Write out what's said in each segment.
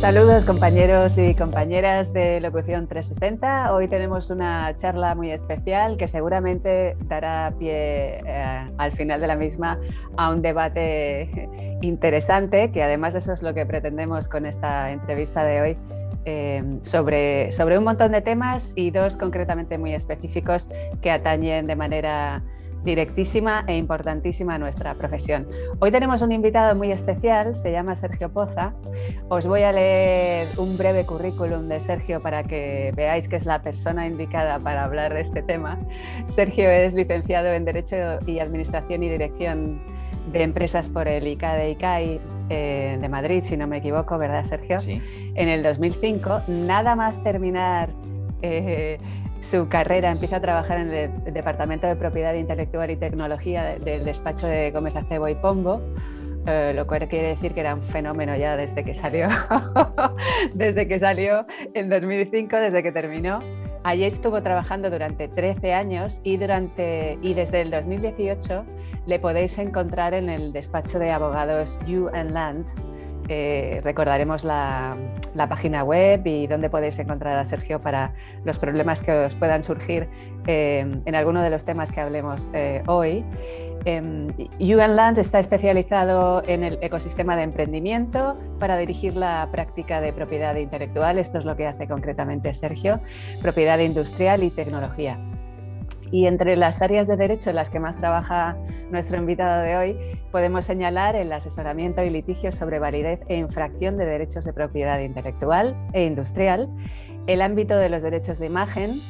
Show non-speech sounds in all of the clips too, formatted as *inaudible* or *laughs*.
Saludos compañeros y compañeras de Locución 360. Hoy tenemos una charla muy especial que seguramente dará pie eh, al final de la misma a un debate interesante, que además eso es lo que pretendemos con esta entrevista de hoy, em, sobre, sobre un montón de temas y dos concretamente muy específicos que atañen de manera directísima e importantísima nuestra profesión. Hoy tenemos un invitado muy especial, se llama Sergio Poza. Os voy a leer un breve currículum de Sergio para que veáis que es la persona indicada para hablar de este tema. Sergio es licenciado en Derecho y Administración y Dirección de Empresas por el de ICAI eh, de Madrid, si no me equivoco, ¿verdad, Sergio? Sí. En el 2005, nada más terminar eh, su carrera, empieza a trabajar en el Departamento de Propiedad Intelectual y Tecnología del despacho de Gómez Acebo y Pongo, eh, lo cual quiere decir que era un fenómeno ya desde que salió, *laughs* desde que salió en 2005, desde que terminó. Allí estuvo trabajando durante 13 años y, durante, y desde el 2018 le podéis encontrar en el despacho de abogados You and Land, eh, recordaremos la, página web y dónde podéis encontrar a Sergio para los problemas que os puedan surgir eh, en alguno de los temas que hablemos eh, hoy. Em, UN está especializado en el ecosistema de emprendimiento para dirigir la práctica de propiedad intelectual. Esto es lo que hace concretamente Sergio, propiedad industrial y tecnología. Y entre las áreas de derecho en las que más trabaja nuestro invitado de hoy, podemos señalar el asesoramiento y litigios sobre validez e infracción de derechos de propiedad intelectual e industrial, el ámbito de los derechos de imagen,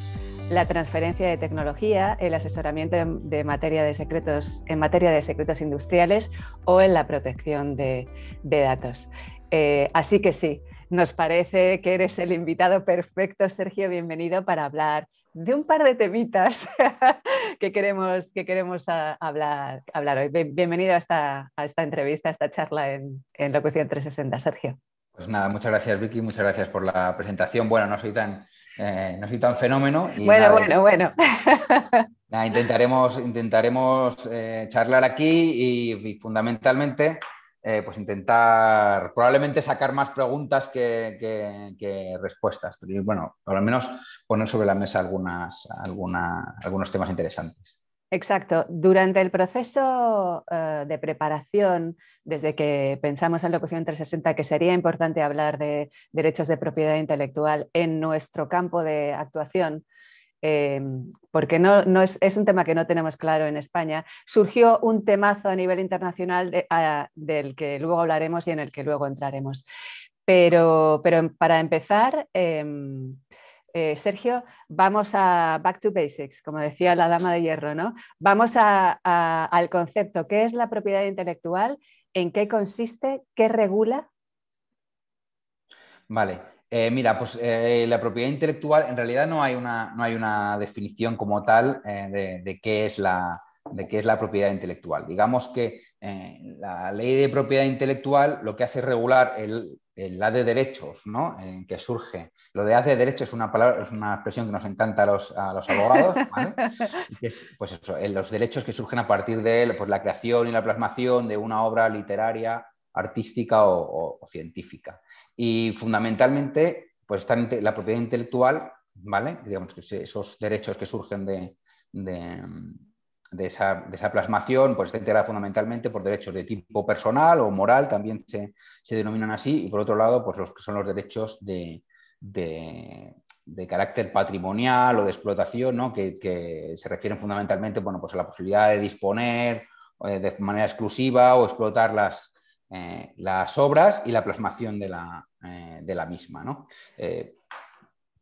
la transferencia de tecnología, el asesoramiento de materia de secretos, en materia de secretos industriales o en la protección de, datos. Eh, así que sí, nos parece que eres el invitado perfecto, Sergio, bienvenido para hablar de un par de temitas *laughs* que queremos, que queremos hablar, hablar hoy. bienvenido a esta, entrevista, a esta charla en, en Locución 360, Sergio. Pues nada, muchas gracias Vicky, muchas gracias por la presentación. Bueno, no soy tan, eh, no soy tan fenómeno. bueno, bueno, bueno, *laughs* intentaremos intentaremos eh, charlar aquí y fundamentalmente eh, pues intentar probablemente sacar más preguntas que, respuestas, pero bueno, por lo menos poner sobre la mesa algunos temas interesantes. Exacto. Durante el proceso eh, de preparación, desde que pensamos en Locución 360, que sería importante hablar de derechos de propiedad intelectual en nuestro campo de actuación, eh, porque no, es, un tema que no tenemos claro en España, surgió un temazo a nivel internacional del que luego hablaremos y en el que luego entraremos. Pero, para empezar, em, eh, Sergio, vamos a Back to Basics, como decía la Dama de Hierro, ¿no? Vamos al concepto, ¿qué es la propiedad intelectual? ¿En qué consiste? ¿Qué regula? Vale, eh, mira, pues eh, la propiedad intelectual, en realidad no hay una, no hay una definición como tal eh, de, qué es la, de, qué es la, propiedad intelectual. Digamos que la ley de propiedad intelectual lo que hace es regular el, de derechos ¿no? que surge. Lo de hace de derechos es una, palabra, es una expresión que nos encanta a los, abogados, *laughs* pues eso, los derechos que surgen a partir de pues, la creación y la plasmación de una obra literaria artística o, científica. Y fundamentalmente, pues la propiedad intelectual, ¿vale? Digamos que esos derechos que surgen de, de, esa, plasmación, pues está integrada fundamentalmente por derechos de tipo personal o moral, también se, denominan así, y por otro lado, pues los que son los derechos de, carácter patrimonial o de explotación, ¿no? que, se refieren fundamentalmente bueno, pues a la posibilidad de disponer eh, de manera exclusiva o explotar las, eh, las obras y la plasmación de la, eh, misma. ¿no? Eh,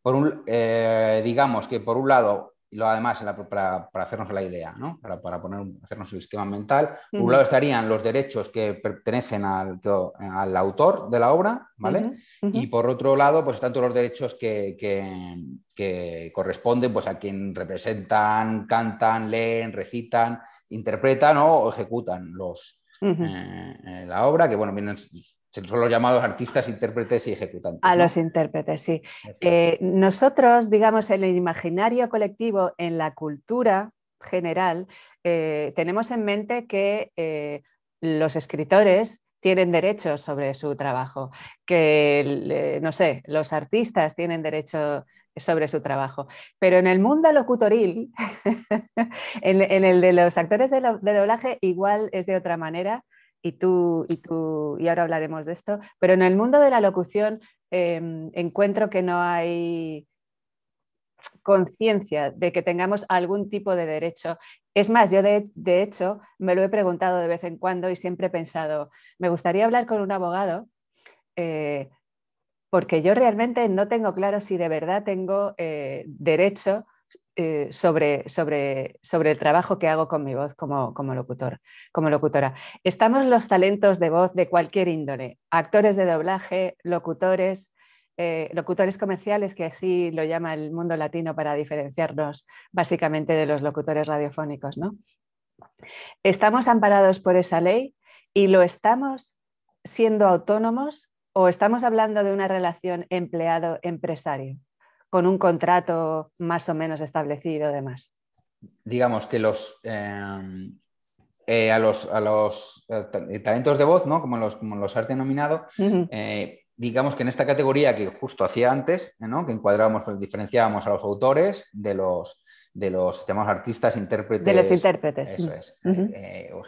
por un, digamos que por un lado, y lo además para, hacernos la idea, ¿no? para, poner, hacernos el esquema mental, por un lado estarían los derechos que pertenecen al, autor de la obra, ¿vale? Y por otro lado, pues están todos los derechos que, que corresponden pues, a quien representan, cantan, leen, recitan, interpretan o ejecutan los, eh, la obra, que bueno, vienen, son los llamados artistas, intérpretes y ejecutantes. A los intérpretes, sí. Eh, nosotros, digamos, en el imaginario colectivo, en la cultura general, eh, tenemos en mente que los escritores tienen derechos sobre su trabajo, que, no sé, los artistas tienen derecho sobre su trabajo. Pero en el mundo locutoril, *laughs* en, el de los actores de, doblaje, igual es de otra manera, y tú, y tú, y ahora hablaremos de esto, pero en el mundo de la locución em, encuentro que no hay conciencia de que tengamos algún tipo de derecho. Es más, yo de, hecho me lo he preguntado de vez en cuando y siempre he pensado, me gustaría hablar con un abogado eh, porque yo realmente no tengo claro si de verdad tengo eh, derecho eh, sobre, sobre, sobre, el trabajo que hago con mi voz como, locutor, como locutora. Estamos los talentos de voz de cualquier índole, actores de doblaje, locutores, eh, locutores comerciales, que así lo llama el mundo latino para diferenciarnos básicamente de los locutores radiofónicos. ¿no? Estamos amparados por esa ley y lo estamos siendo autónomos o estamos hablando de una relación empleado-empresario, con un contrato más o menos establecido, demás. Digamos que los, em, eh, a los, a los eh, eh, talentos de voz, ¿no? como, los, como los has denominado, digamos que en esta categoría que justo hacía antes, ¿no? que encuadrábamos, pues, diferenciábamos a los autores de los, de los llamados artistas, intérpretes. De los intérpretes. Eso es, eh, eh, o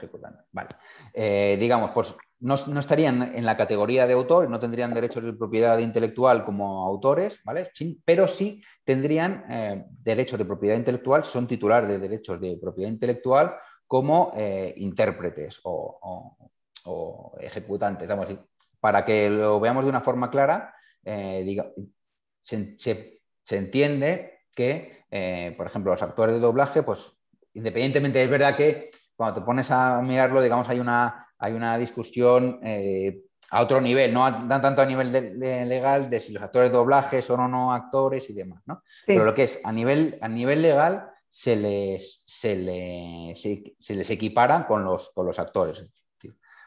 Vale. Eh, digamos, pues no, no, estarían en la categoría de autor, no tendrían derechos de propiedad intelectual como autores, ¿vale? Pero sí tendrían derechos de propiedad intelectual, son titulares de derechos de propiedad intelectual como intérpretes o, ejecutantes. para que lo veamos de una forma clara, se entiende que, eh, por ejemplo, los actores de doblaje, pues independientemente, es verdad que cuando te pones a mirarlo, digamos, hay una, hay una discusión eh, a otro nivel, no tanto a nivel legal de si los actores de doblaje son o no actores y demás, ¿no? Pero lo que es a nivel, a nivel legal se les, se se, les equipara con los, los actores.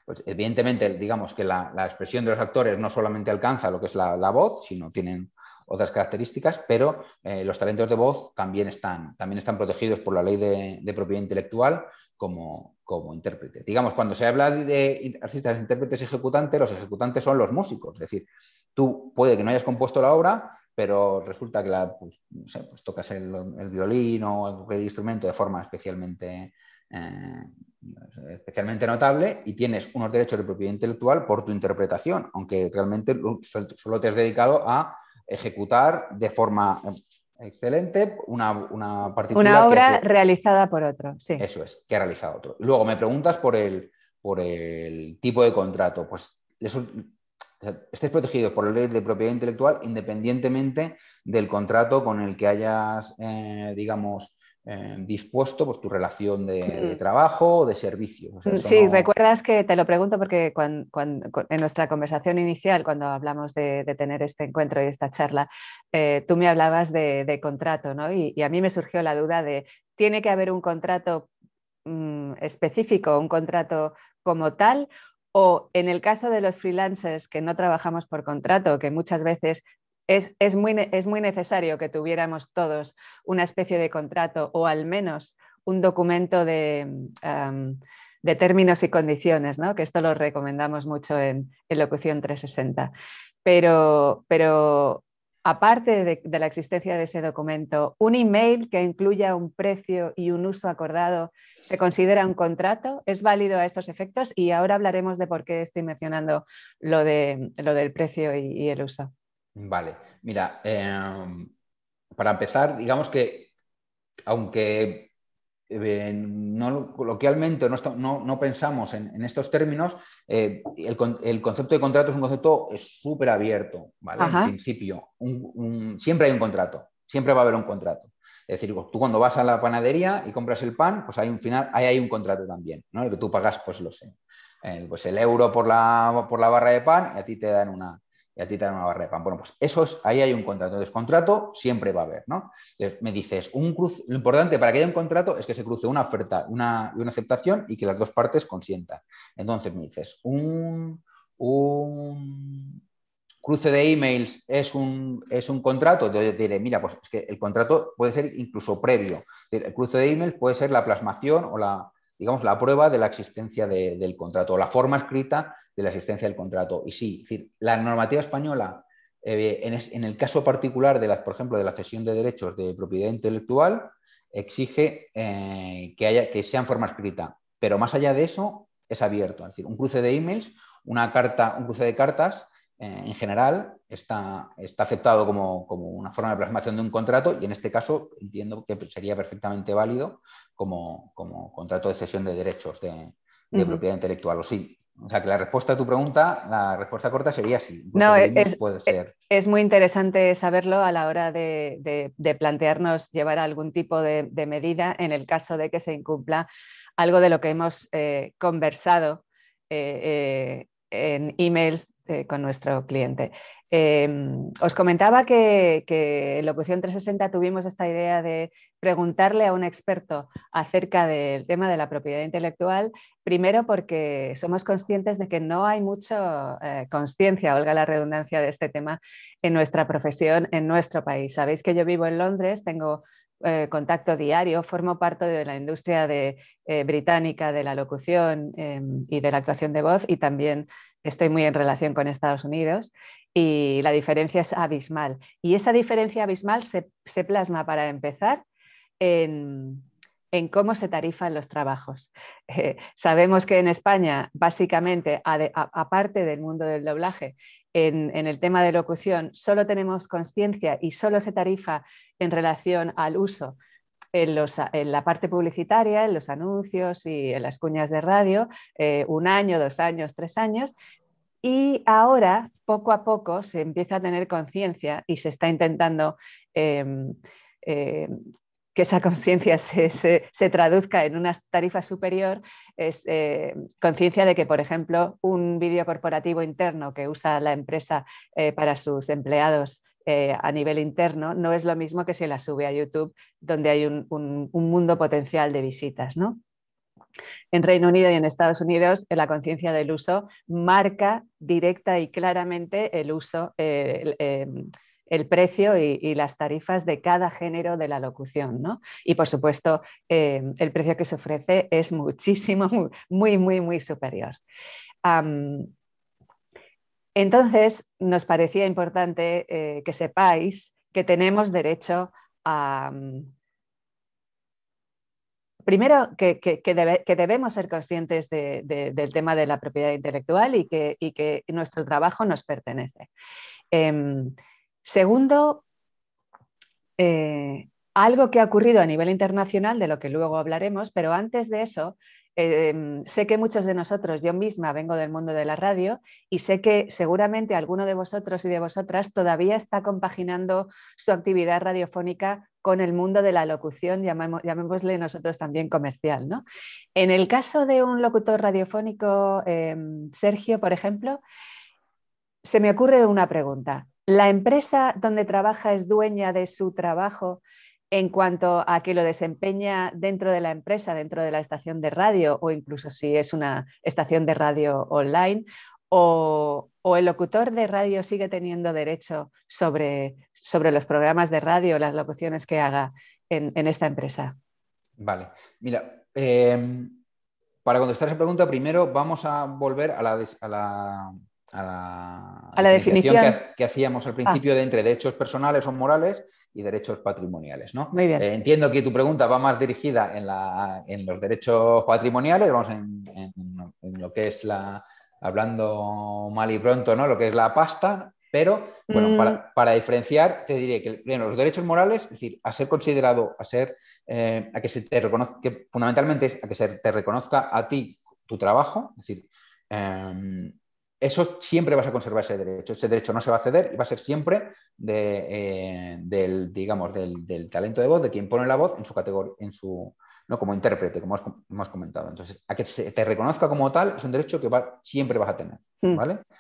Pues evidentemente, digamos que la, expresión de los actores no solamente alcanza lo que es la, la voz, sino tienen otras características, pero eh, los talentos de voz también están, también están protegidos por la ley de, propiedad intelectual como, como intérprete. Digamos, cuando se habla de artistas, intérpretes ejecutantes, los ejecutantes son los músicos, es decir, tú puede que no hayas compuesto la obra, pero resulta que la, pues, pues tocas el, violín o cualquier instrumento de forma especialmente... Eh, especialmente notable y tienes unos derechos de propiedad intelectual por tu interpretación, aunque realmente solo te has dedicado a ejecutar de forma eh, excelente una, una Una obra realizada por otro, sí. Eso es, que ha realizado otro. Luego me preguntas por el, por el tipo de contrato. Pues eso, estés protegido por la ley de propiedad intelectual independientemente del contrato con el que hayas, eh, digamos, eh, dispuesto pues, tu relación de, mm. trabajo o de servicio. sí, recuerdas que te lo pregunto porque cuando, en nuestra conversación inicial, cuando hablamos de, tener este encuentro y esta charla, eh, tú me hablabas de, contrato, ¿no? Y, a mí me surgió la duda de, ¿tiene que haber un contrato mm, específico, un contrato como tal? O en el caso de los freelancers que no trabajamos por contrato, que muchas veces es, muy, necesario que tuviéramos todos una especie de contrato o al menos un documento de, mm, términos y condiciones, ¿no? que esto lo recomendamos mucho en, Locución 360. Pero, aparte de, la existencia de ese documento, un email que incluya un precio y un uso acordado se considera un contrato, es válido a estos efectos y ahora hablaremos de por qué estoy mencionando lo, del precio y el uso. Vale, mira, em, para empezar, digamos que aunque eh, no, coloquialmente no, pensamos en, estos términos, eh, el, concepto de contrato es un concepto súper abierto, ¿vale? En principio, siempre hay un contrato, siempre va a haber un contrato. Es decir, pues, tú cuando vas a la panadería y compras el pan, pues hay un final, ahí hay un contrato también, ¿no? El que tú pagas, pues lo sé. Eh, pues el euro por la, por la barra de pan y a ti te dan una, y a ti te dan una barra de pan. Bueno, pues eso es, ahí hay un contrato. Entonces, contrato siempre va a haber, ¿no? me dices, un cruce, lo importante para que haya un contrato es que se cruce una oferta y una, aceptación y que las dos partes consientan. Entonces me dices, un, cruce de emails es un, es un contrato, yo diré, mira, pues es que el contrato puede ser incluso previo. El cruce de emails puede ser la plasmación o la, digamos, la prueba de la existencia del contrato, o la forma escrita de la existencia del contrato. Y sí, la normativa española, eh, en, el caso particular de las, por ejemplo, de la cesión de derechos de propiedad intelectual, exige eh, que, haya, que sea en forma escrita. Pero más allá de eso, es abierto. Es decir, un cruce de emails, una carta, un cruce de cartas, eh, en general, está, está aceptado como, una forma de plasmación de un contrato y en este caso entiendo que sería perfectamente válido como, como contrato de cesión de derechos de, propiedad intelectual. O sí, o sea, que la respuesta a tu pregunta, la respuesta corta sería sí. No, es, puede e ser. es muy interesante saberlo a la hora de, plantearnos llevar algún tipo de, medida en el caso de que se incumpla algo de lo que hemos eh, conversado eh, eh, en emails eh, con nuestro cliente. Em, os comentaba que, en Locución 360 tuvimos esta idea de preguntarle a un experto acerca del tema de la propiedad intelectual, primero porque somos conscientes de que no hay mucha eh, conciencia, valga la redundancia, de este tema en nuestra profesión, en nuestro país. Sabéis que yo vivo en Londres, tengo eh, contacto diario, formo parte de la industria eh, británica de la locución em, y de la actuación de voz y también estoy muy en relación con Estados Unidos y la diferencia es abismal. Y esa diferencia abismal se, plasma para empezar en, cómo se tarifan los trabajos. Eh, sabemos que en España, básicamente, aparte del mundo del doblaje, en, el tema de locución, solo tenemos conciencia y solo se tarifa en relación al uso en, los, en, la parte publicitaria, en los anuncios y en las cuñas de radio, eh, un año, dos años, tres años. Y ahora, poco a poco, se empieza a tener conciencia y se está intentando em, em, que esa conciencia se, traduzca en una tarifa superior es eh, conciencia de que, por ejemplo, un vídeo corporativo interno que usa la empresa eh, para sus empleados eh, a nivel interno no es lo mismo que si la sube a YouTube, donde hay un, mundo potencial de visitas, ¿no? En Reino Unido y en Estados Unidos, la conciencia del uso marca directa y claramente el uso, em, el precio y, las tarifas de cada género de la locución. ¿no? Y por supuesto, eh, el precio que se ofrece es muchísimo, *laughs* muy, muy, muy superior. entonces, nos parecía importante eh, que sepáis que tenemos derecho a... primero, que, debemos ser conscientes del tema de la propiedad intelectual y que, nuestro trabajo nos pertenece. Em, Segundo, eh, algo que ha ocurrido a nivel internacional, de lo que luego hablaremos, pero antes de eso, em, sé que muchos de nosotros, yo misma vengo del mundo de la radio y sé que seguramente alguno de vosotros y de vosotras todavía está compaginando su actividad radiofónica con el mundo de la locución, llamémosle nosotros también comercial. En el caso de un locutor radiofónico, em, Sergio, por ejemplo, se me ocurre una pregunta la empresa donde trabaja es dueña de su trabajo en cuanto a que lo desempeña dentro de la empresa, dentro de la estación de radio o incluso si es una estación de radio online, o, el locutor de radio sigue teniendo derecho sobre, sobre los programas de radio, las locuciones que haga en, esta empresa? Vale, mira, eh, para contestar esa pregunta, primero vamos a volver a la a la, definición, que, hacíamos al ah. principio de entre derechos personales o morales y derechos patrimoniales. ¿no? Eh, entiendo que tu pregunta va más dirigida en, la, en los derechos patrimoniales, vamos en, lo que es la, hablando mal y pronto, ¿no? lo que es la pasta, pero bueno, para, mm. diferenciar, te diré que los derechos morales, es decir, a ser considerado, a ser, eh, a que se te reconozca, que fundamentalmente es a que se te reconozca a ti tu trabajo, es decir, em, eso siempre vas a conservar ese derecho. Ese derecho no se va a ceder y va a ser siempre eh, del, digamos, del, talento de voz, de quien pone la voz en su categoría, en su, ¿no? como intérprete, como hemos comentado. Entonces, a que se te reconozca como tal es un derecho que siempre vas a tener. Mm.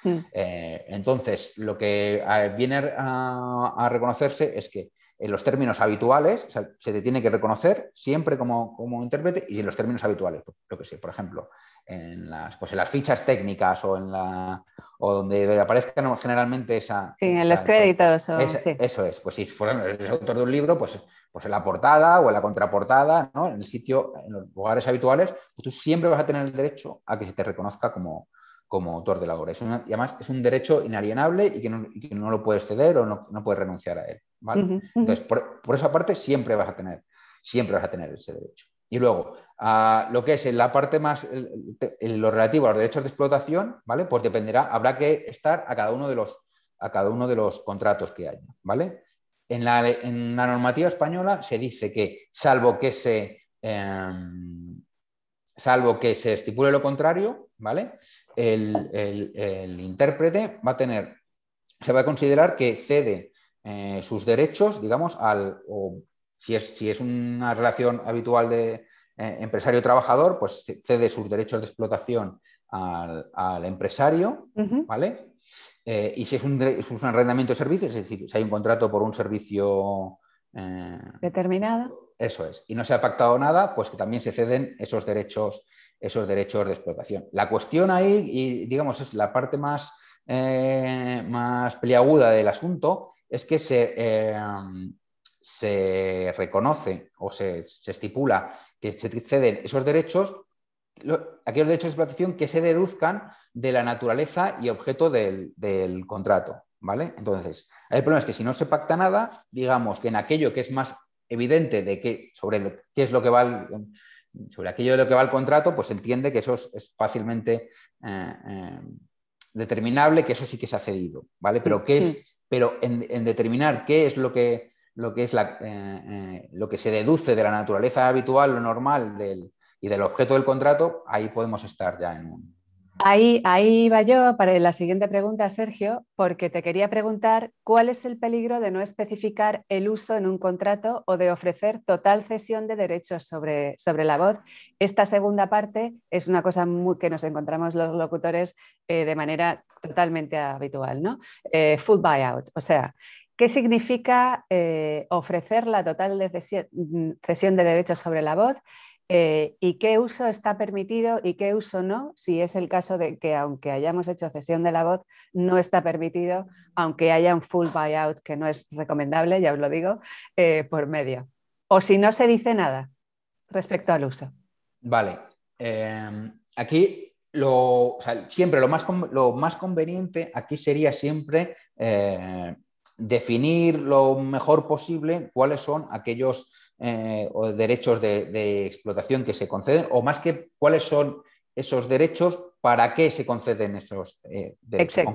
Mm. Eh, entonces, lo que viene a, reconocerse es que en los términos habituales se te tiene que reconocer siempre como, intérprete y en los términos habituales, pues, lo que sé, por ejemplo, en las, pues en las fichas técnicas o en la o donde aparezca generalmente esa. Sí, en los créditos. Eso es, pues si eres autor de un libro, pues, pues en la portada o en la contraportada, ¿no? en el sitio, en los lugares habituales, pues tú siempre vas a tener el derecho a que se te reconozca como, como autor de la obra. y además es un derecho inalienable y que no, lo puedes ceder o no, no puedes renunciar a él. Entonces, por, por esa parte siempre vas a tener, siempre vas a tener ese derecho. Y luego, lo que es en la parte más, en lo relativo a los derechos de explotación, ¿vale? Pues dependerá, habrá que estar a cada uno de los, a cada uno de los contratos que haya, ¿vale? En la, normativa española se dice que, salvo que se, em, salvo que se estipule lo contrario, ¿vale? El, intérprete va a tener, se va a considerar que cede eh, sus derechos, digamos, al, o si es, si es una relación habitual de, eh, empresario-trabajador, pues cede sus derechos de explotación al, empresario, ¿vale? Eh, y si es un, arrendamiento de servicios, es decir, si hay un contrato por un servicio... Eh, determinado. Eso es. Y no se ha pactado nada, pues que también se ceden esos derechos, esos derechos de explotación. La cuestión ahí, y digamos, es la parte más, eh, más del asunto, es que se, se reconoce o se, se estipula que se ceden esos derechos, aquellos derechos de explotación que se deduzcan de la naturaleza y objeto del, contrato. ¿Vale? Entonces, el problema es que si no se pacta nada, digamos que en aquello que es más evidente de que, sobre qué es lo que va sobre aquello de lo que va el contrato, pues se entiende que eso es, fácilmente eh, eh, determinable, que eso sí que se ha cedido, ¿vale? Pero qué es, pero en determinar qué es lo que lo que es eh, eh, lo que se deduce de la naturaleza habitual, lo normal y del objeto del contrato, ahí podemos estar ya en un... Ahí, ahí va yo para la siguiente pregunta, Sergio, porque te quería preguntar cuál es el peligro de no especificar el uso en un contrato o de ofrecer total cesión de derechos sobre, sobre la voz. Esta segunda parte es una cosa muy, que nos encontramos los locutores eh, de manera totalmente habitual, ¿no? full buyout, o sea, ¿Qué significa eh, ofrecer la total mm, cesión de derechos sobre la voz? Eh, ¿Y qué uso está permitido y qué uso no? Si es el caso de que aunque hayamos hecho cesión de la voz, no está permitido, aunque haya un full buyout, que no es recomendable, ya os lo digo, eh, por medio. O si no se dice nada respecto al uso. Vale. Em, aquí lo, siempre lo más, lo más conveniente aquí sería siempre definir lo mejor posible cuáles son aquellos eh, derechos de, explotación que se conceden, o más que cuáles son esos derechos, para qué se conceden esos eh, derechos, ¿Con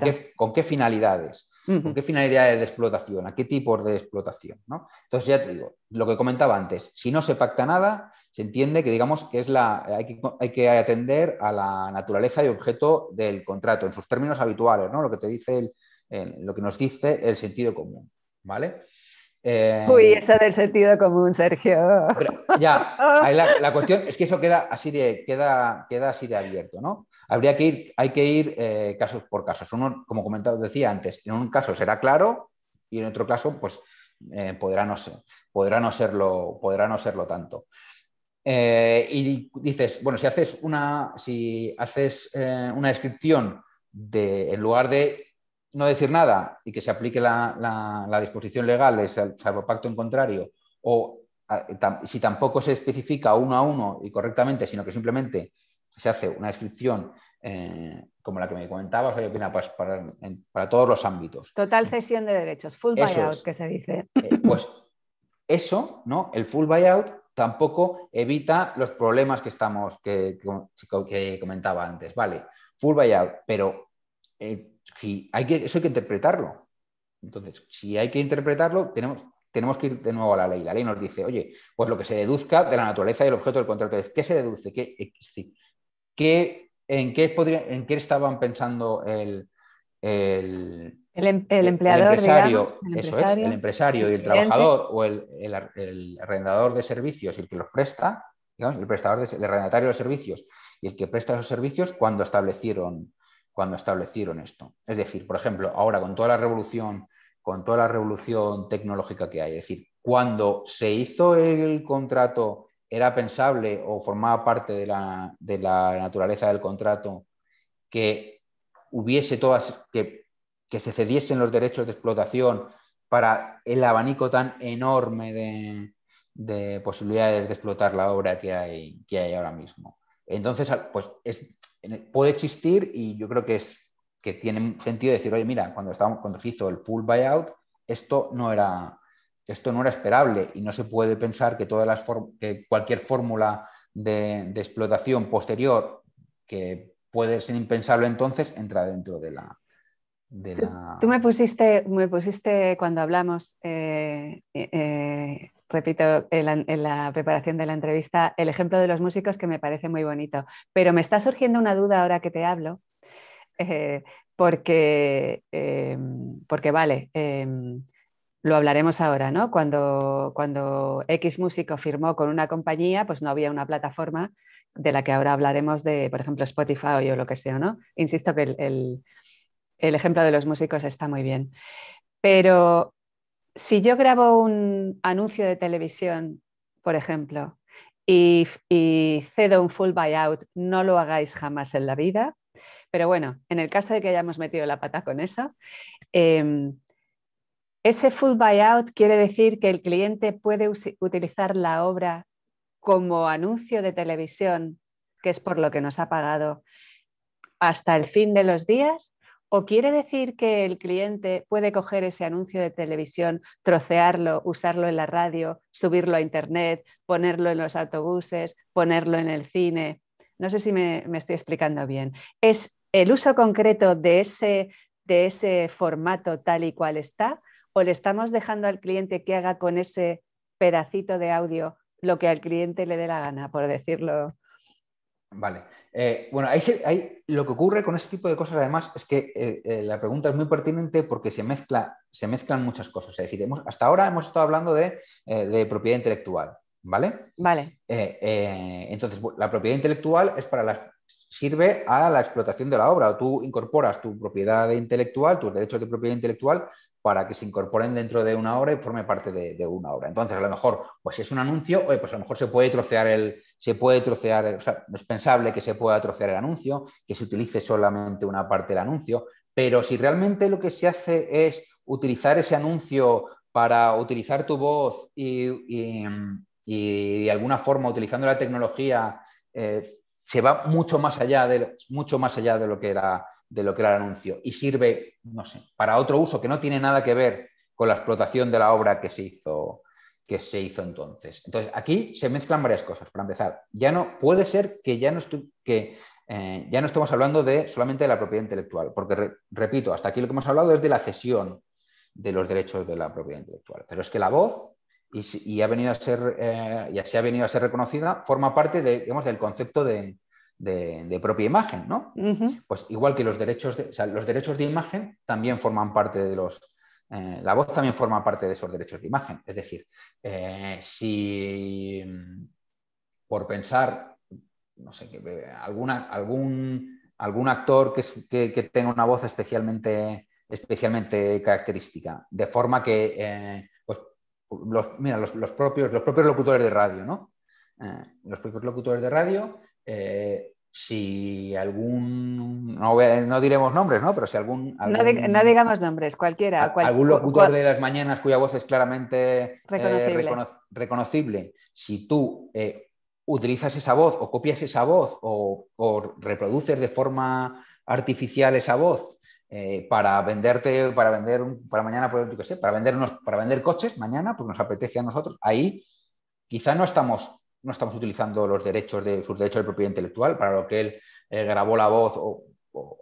qué, finalidades, con qué finalidades de explotación, a qué tipos de explotación. ¿no? Entonces, ya te digo, lo que comentaba antes, si no se pacta nada, se entiende que digamos que es la hay que, hay que, atender a la naturaleza y objeto del contrato en sus términos habituales, ¿no? Lo que te dice el, lo que nos dice el sentido común, ¿vale? Eh, Uy, eso del sentido común, Sergio. ya, *laughs* la, cuestión es que eso queda así de, queda, queda así de abierto, ¿no? Habría que ir, hay que ir eh, casos por casos. Uno, como comentado, decía antes, en un caso será claro y en otro caso, pues eh, podrá, no ser, podrá, no serlo, podrá no serlo tanto. y dices, bueno, si haces una, si haces, una descripción de, en lugar de no decir nada y que se aplique la, disposición legal, salvo pacto en contrario, o si tampoco se especifica uno a uno y correctamente, sino que simplemente se hace una descripción eh, como la que me comentabas, pues para, todos los ámbitos. Total cesión de derechos, full buyout, que se dice. Eh, pues eso, ¿no? El full buyout tampoco evita los problemas que estamos, que, que, comentaba antes, ¿vale? Full buyout, pero si hay que, eso hay que interpretarlo. Entonces, si hay que interpretarlo, tenemos, tenemos que ir de nuevo a la ley. La ley nos dice, oye, pues lo que se deduzca de la naturaleza del objeto del contrato es, ¿qué se deduce? ¿Qué, eh, qué, en, qué ¿En qué estaban pensando el, el, el, em, empleador? empresario, el empresario y el trabajador o el, arrendador de servicios y el que los presta, digamos, el prestador de, el arrendatario de servicios y el que presta esos servicios cuando establecieron cuando establecieron esto. Es decir, por ejemplo, ahora con toda la revolución, con toda la revolución tecnológica que hay, es decir, cuando se hizo el contrato, era pensable o formaba parte de la, naturaleza del contrato que hubiese todas, que, se cediesen los derechos de explotación para el abanico tan enorme de, posibilidades de explotar la obra que hay, que hay ahora mismo. Entonces, pues es, puede existir y yo creo que es que tiene sentido decir, oye, mira, cuando, estábamos, cuando se hizo el full buyout, esto no era, esto no era esperable y no se puede pensar que, todas las que cualquier fórmula de, explotación posterior que puede ser impensable entonces entra dentro de la, Tú, me pusiste, me pusiste cuando hablamos, eh, eh, eh, repito, en la, preparación de la entrevista, el ejemplo de los músicos que me parece muy bonito. Pero me está surgiendo una duda ahora que te hablo, porque, porque vale, lo hablaremos ahora, ¿no? Cuando, cuando X músico firmó con una compañía, pues no había una plataforma de la que ahora hablaremos de, por ejemplo, Spotify o lo que sea, ¿no? Insisto que el el ejemplo de los músicos está muy bien. Pero si yo grabo un anuncio de televisión, por ejemplo, y, cedo un full buyout, no lo hagáis jamás en la vida. Pero bueno, en el caso de que hayamos metido la pata con eso, em, ese full buyout quiere decir que el cliente puede utilizar la obra como anuncio de televisión, que es por lo que nos ha pagado, hasta el fin de los días ¿O quiere decir que el cliente puede coger ese anuncio de televisión, trocearlo, usarlo en la radio, subirlo a Internet, ponerlo en los autobuses, ponerlo en el cine? No sé si me, estoy explicando bien. ¿Es el uso concreto de ese, de ese formato tal y cual está? ¿O le estamos dejando al cliente que haga con ese pedacito de audio lo que al cliente le dé la gana, por decirlo Vale. Eh, bueno, ahí, lo que ocurre con ese tipo de cosas, además, es que eh, eh, la pregunta es muy pertinente porque se, mezcla, se mezclan muchas cosas. Es decir, hasta ahora hemos estado hablando de, propiedad intelectual, ¿vale? Vale. entonces, la propiedad intelectual es para las, sirve a la explotación de la obra. O tú incorporas tu propiedad intelectual, tus derechos de propiedad intelectual, para que se incorporen dentro de una obra y forme parte de, una obra. Entonces, a lo mejor, pues si es un anuncio, pues a lo mejor se puede trocear el se puede trocear, o sea, es pensable que se pueda trocear el anuncio, que se utilice solamente una parte del anuncio, pero si realmente lo que se hace es utilizar ese anuncio para utilizar tu voz y, de alguna forma utilizando la tecnología, eh, se va mucho más allá de, mucho más allá de lo que era de lo que era el anuncio y sirve, no sé, para otro uso que no tiene nada que ver con la explotación de la obra que se hizo, que se hizo entonces. Entonces, aquí se mezclan varias cosas, para empezar. Ya no, puede ser que ya no, que, eh, ya no estemos hablando de solamente de la propiedad intelectual, porque, repito, hasta aquí lo que hemos hablado es de la cesión de los derechos de la propiedad intelectual. Pero es que la voz, y, ha venido a ser, eh, y así ha venido a ser reconocida, forma parte de, del concepto de, propia imagen, ¿no? Pues igual que los derechos de, los derechos de imagen también forman parte de los eh, la voz también forma parte de esos derechos de imagen. Es decir, eh, si mm, por pensar, no sé, eh, alguna, algún, algún actor que, tenga una voz especialmente, especialmente característica, de forma que pues, los, mira, los, los, propios, los propios locutores de radio, ¿no? los propios locutores de radio si algún, no, no, diremos nombres, ¿no? Pero si algún... no, digamos nombres, cualquiera. algún locutor de las mañanas cuya voz es claramente eh, reconocible, si tú eh, utilizas esa voz o copias esa voz o, o reproduces de forma artificial esa voz eh, para venderte, para vender, para mañana, pues, para para vender coches mañana, porque nos apetece a nosotros, ahí quizá no estamos no estamos utilizando los derechos de sus derechos de propiedad intelectual para lo que él eh, grabó la voz o,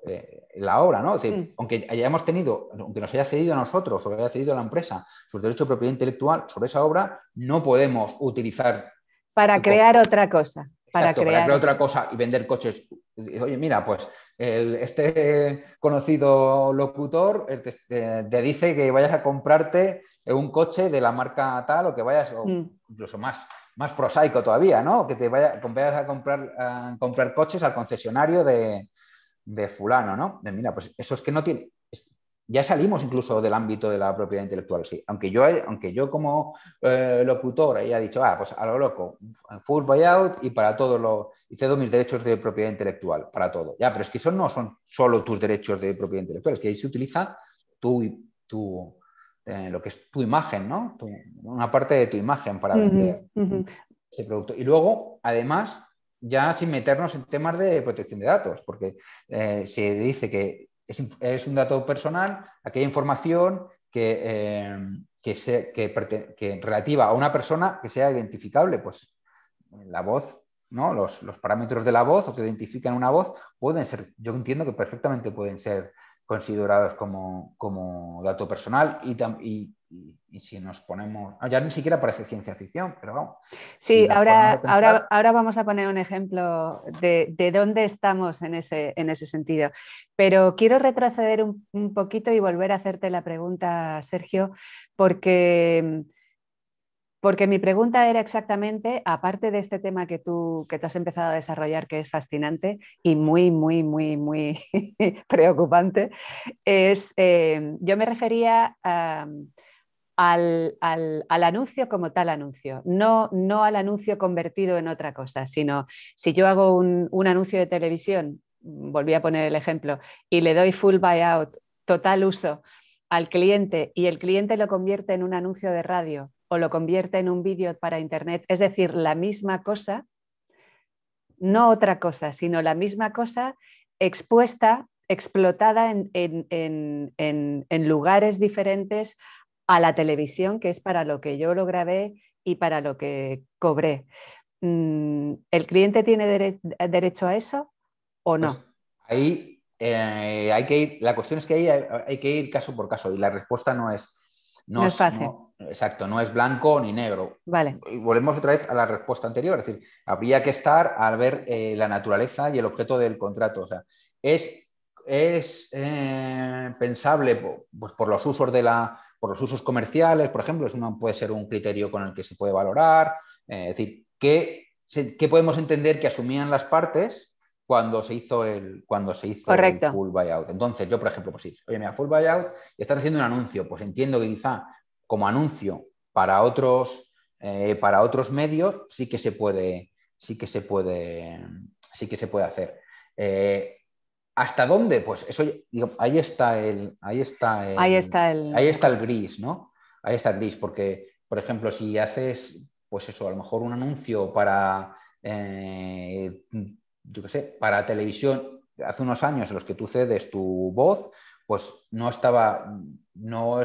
eh, la obra, ¿no? Es decir, mm. aunque hayamos tenido, aunque nos haya cedido a nosotros o haya cedido a la empresa sus derechos de propiedad intelectual sobre esa obra, no podemos utilizar para crear otra cosa. Para, crear... otra cosa y vender coches. Oye, mira, pues este conocido locutor te, dice que vayas a comprarte un coche de la marca tal o que vayas, mm. incluso más, más prosaico todavía, ¿no? Que te vaya, vayas a comprar, comprar coches al concesionario de, de fulano, ¿no? mira, pues eso es que no tiene... Ya salimos incluso del ámbito de la propiedad intelectual, sí. Aunque yo, aunque yo como eh, locutor haya dicho, ah, pues a lo loco, full buyout y para todo lo... Y cedo mis derechos de propiedad intelectual, para todo. Ya, pero es que eso no son solo tus derechos de propiedad intelectual, es que ahí se utiliza y tu, eh, lo que es tu imagen, ¿no? una parte de tu imagen para vender ese producto. Y luego, además, ya sin meternos en temas de protección de datos, porque eh, se dice que es, un dato personal aquella información que, eh, que, relativa a una persona que sea identificable, pues la voz. ¿no? Los, los parámetros de la voz o que identifican una voz pueden ser, yo entiendo que perfectamente pueden ser considerados como, dato personal y, y, si nos ponemos, ah, ya ni siquiera parece ciencia ficción, pero vamos. Sí, ahora, ahora, ahora vamos a poner un ejemplo de, dónde estamos en ese, en ese sentido. Pero quiero retroceder un, un poquito y volver a hacerte la pregunta, Sergio, porque porque mi pregunta era exactamente, aparte de este tema que tú, que tú has empezado a desarrollar, que es fascinante y muy, muy, muy, muy *laughs* preocupante, es, eh, yo me refería al, anuncio como tal anuncio, no, no al anuncio convertido en otra cosa, sino si yo hago un, un anuncio de televisión, volví a poner el ejemplo, y le doy full buyout, total uso al cliente, y el cliente lo convierte en un anuncio de radio o lo convierte en un vídeo para Internet, es decir, la misma cosa, no otra cosa, sino la misma cosa expuesta, explotada en, lugares diferentes a la televisión, que es para lo que yo lo grabé y para lo que cobré. Mm, ¿El cliente tiene derecho a eso o no? Pues ahí eh, hay que ir, la cuestión es que hay, que ir caso por caso y la respuesta no es... fácil. Exacto, no es blanco ni negro. Vale. Y volvemos otra vez a la respuesta anterior, es decir, habría que estar al ver eh, la naturaleza y el objeto del contrato. O sea, es, es eh, pensable pues, por los usos de la, los usos comerciales, por ejemplo, es no puede ser un criterio con el que se puede valorar. Eh, es decir, ¿qué, podemos entender que asumían las partes cuando se hizo el, cuando se hizo el full buyout? Entonces, yo, por ejemplo, pues sí, oye, mira, full buyout y estás haciendo un anuncio, pues entiendo que quizá como anuncio para otros, eh, para otros medios, sí que se puede, sí que se puede, sí que se puede hacer. Eh, ¿Hasta dónde? Pues eso, digo, ahí está el, ahí está el, ahí está el, ahí está el pues gris, ¿no? Ahí está el gris, porque, por ejemplo, si haces, pues eso, a lo mejor un anuncio para, eh, yo qué sé, para televisión, hace unos años en los que tú cedes tu voz, pues no estaba, no,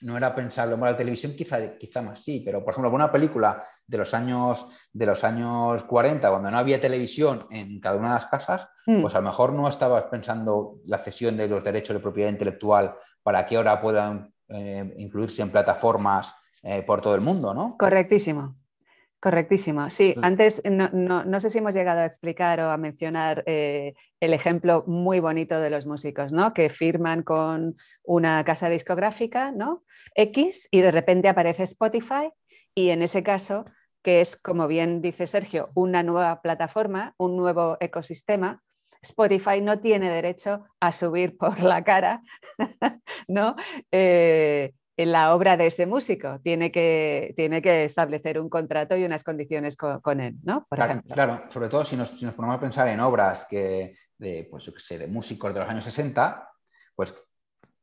no era pensable. Bueno, la televisión quizá, quizá más sí, pero por ejemplo, una película de los años, de los años 40, cuando no había televisión en cada una de las casas, hmm. pues a lo mejor no estabas pensando la cesión de los derechos de propiedad intelectual para que ahora puedan eh, incluirse en plataformas eh, por todo el mundo, ¿no? Correctísimo. Correctísimo. Sí, antes no, sé si hemos llegado a explicar o a mencionar eh, el ejemplo muy bonito de los músicos, ¿no? Que firman con una casa discográfica, ¿no? X y de repente aparece Spotify y en ese caso, que es como bien dice Sergio, una nueva plataforma, un nuevo ecosistema, Spotify no tiene derecho a subir por la cara, *laughs* ¿no? Eh, en la obra de ese músico. Tiene que, tiene que establecer un contrato y unas condiciones con, él, ¿no? claro, sobre todo si nos, ponemos a pensar en obras que, de, pues, de músicos de los años 60, pues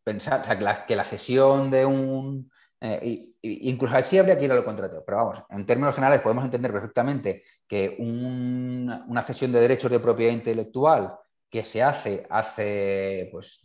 pensar que, la, que, sesión de un... Eh, incluso así habría que ir al contrato, pero vamos, en términos generales podemos entender perfectamente que una cesión de derechos de propiedad intelectual que se hace hace, pues,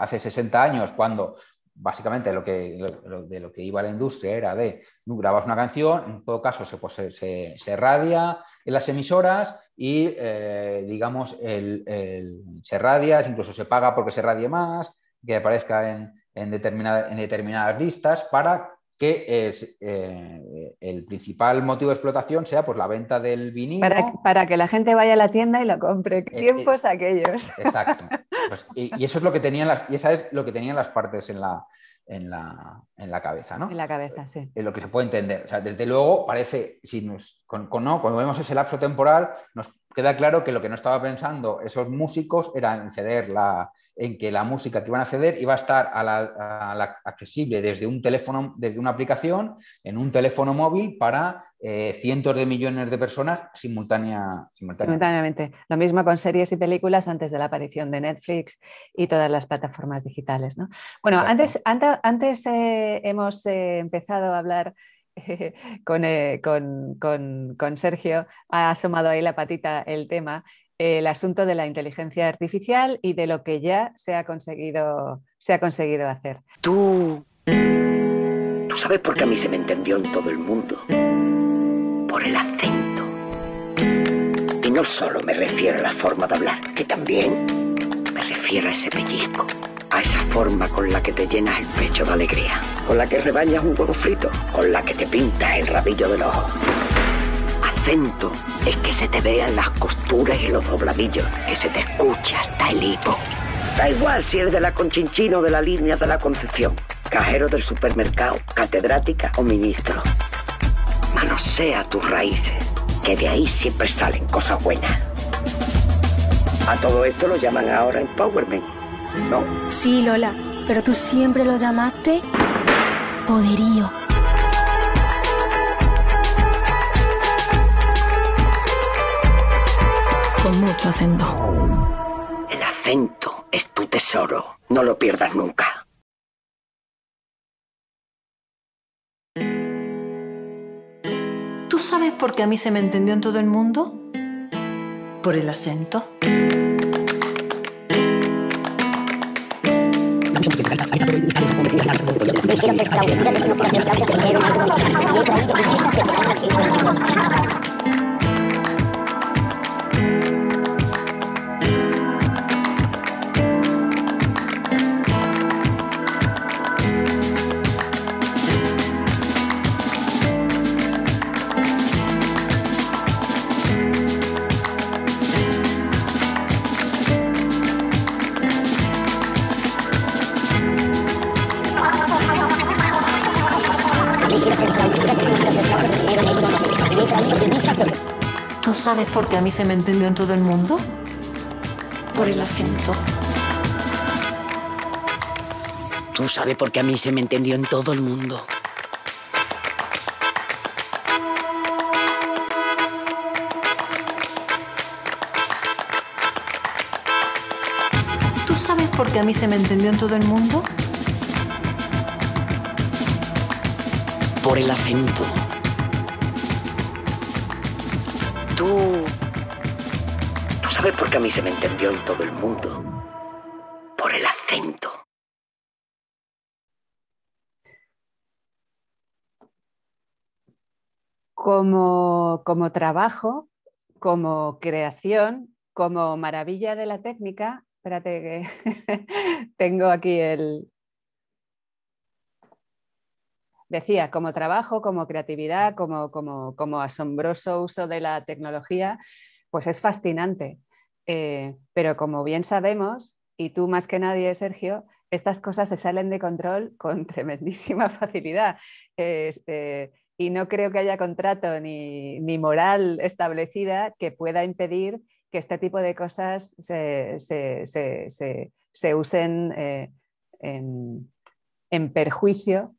hace 60 años, cuando básicamente lo que, de lo que iba la industria era de grabas una canción, en todo caso se, pues, se, radia en las emisoras y eh, digamos el, se radia, incluso se paga porque se radie más, que aparezca en, en determinadas listas para que es, eh, el principal motivo de explotación sea pues, la venta del vinilo. Para, que la gente vaya a la tienda y lo compre. Eh, Tiempos aquellos. *laughs* Exacto. Pues, y, eso es lo que tenían las, y esa es lo que tenían las partes en la, en la, cabeza, En la cabeza, sí. Es eh, lo que se puede entender. desde luego parece, si nos, no, cuando vemos ese lapso temporal, nos queda claro que lo que no estaba pensando esos músicos era en ceder la, en que la música que iban a ceder iba a estar a la, accesible desde un teléfono, desde una aplicación, en un teléfono móvil para eh, cientos de millones de personas simultánea, simultáneamente. Lo mismo con series y películas antes de la aparición de Netflix y todas las plataformas digitales. ¿no? Bueno, antes, antes, eh, hemos eh, empezado a hablar *laughs* Eh, con, Sergio, ha asomado ahí la patita el tema, el asunto de la inteligencia artificial y de lo que ya se ha conseguido, se ha conseguido hacer. Tú, tú sabes por qué a mí se me entendió en todo el mundo. Por el acento. Y no solo me refiero a la forma de hablar, que también me refiero a ese pellizco esa forma con la que te llenas el pecho de alegría, con la que rebañas un huevo frito, con la que te pintas el rabillo del ojo. Acento es que se te vean las costuras y los dobladillos, que se te escucha hasta el hipo. Da igual si eres de la Conchinchino o de la línea de la Concepción, cajero del supermercado, catedrática o ministro. Manosea tus raíces, que de ahí siempre salen cosas buenas. A todo esto lo llaman ahora empowerment ¿no? Sí, Lola, pero tú siempre lo llamaste poderío. Con mucho acento. El acento es tu tesoro. No lo pierdas nunca. ¿Tú sabes por qué a mí se me entendió en todo el mundo? Por el acento. hicieron desclausuras dinero, sabes por qué a mí se me entendió en todo el mundo? Por el acento. Tú sabes por qué a mí se me entendió en todo el mundo. ¿Tú sabes por qué a mí se me entendió en todo el mundo? Por el acento. tú... sabes por qué a mí se me entendió en todo el mundo. Por el acento. Como, como trabajo, como creación, como maravilla de la técnica, espérate que *laughs* tengo aquí el, decía, como trabajo, como creatividad, como, asombroso uso de la tecnología, pues es fascinante. Eh, pero como bien sabemos, y tú más que nadie, Sergio, estas cosas se salen de control con *laughs* tremendísima facilidad. Eh, y no creo que haya contrato ni, moral establecida que pueda impedir que este tipo de cosas se, usen eh, en, perjuicio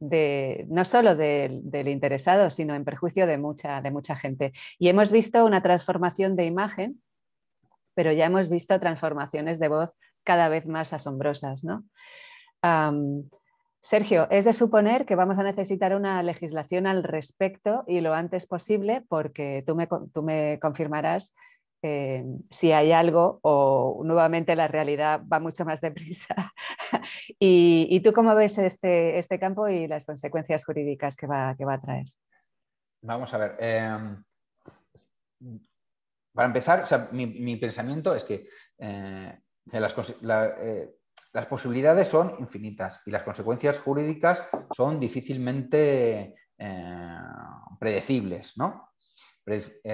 de, no solo del interesado, sino en perjuicio de mucha, de mucha gente. Y hemos visto una transformación de imagen, pero ya hemos visto transformaciones de voz cada vez más asombrosas. ¿no? Sergio, es de suponer que vamos a necesitar una legislación al respecto y lo antes posible, porque tú me, tú me confirmarás eh, si hay algo o nuevamente la realidad va mucho más deprisa. *laughs* y, tú cómo ves este, este, campo y las consecuencias jurídicas que va, a traer? Vamos a ver. Em, para empezar, mi, pensamiento es que, eh, eh, las, posibilidades son infinitas y las consecuencias jurídicas son difícilmente predecibles, ¿no?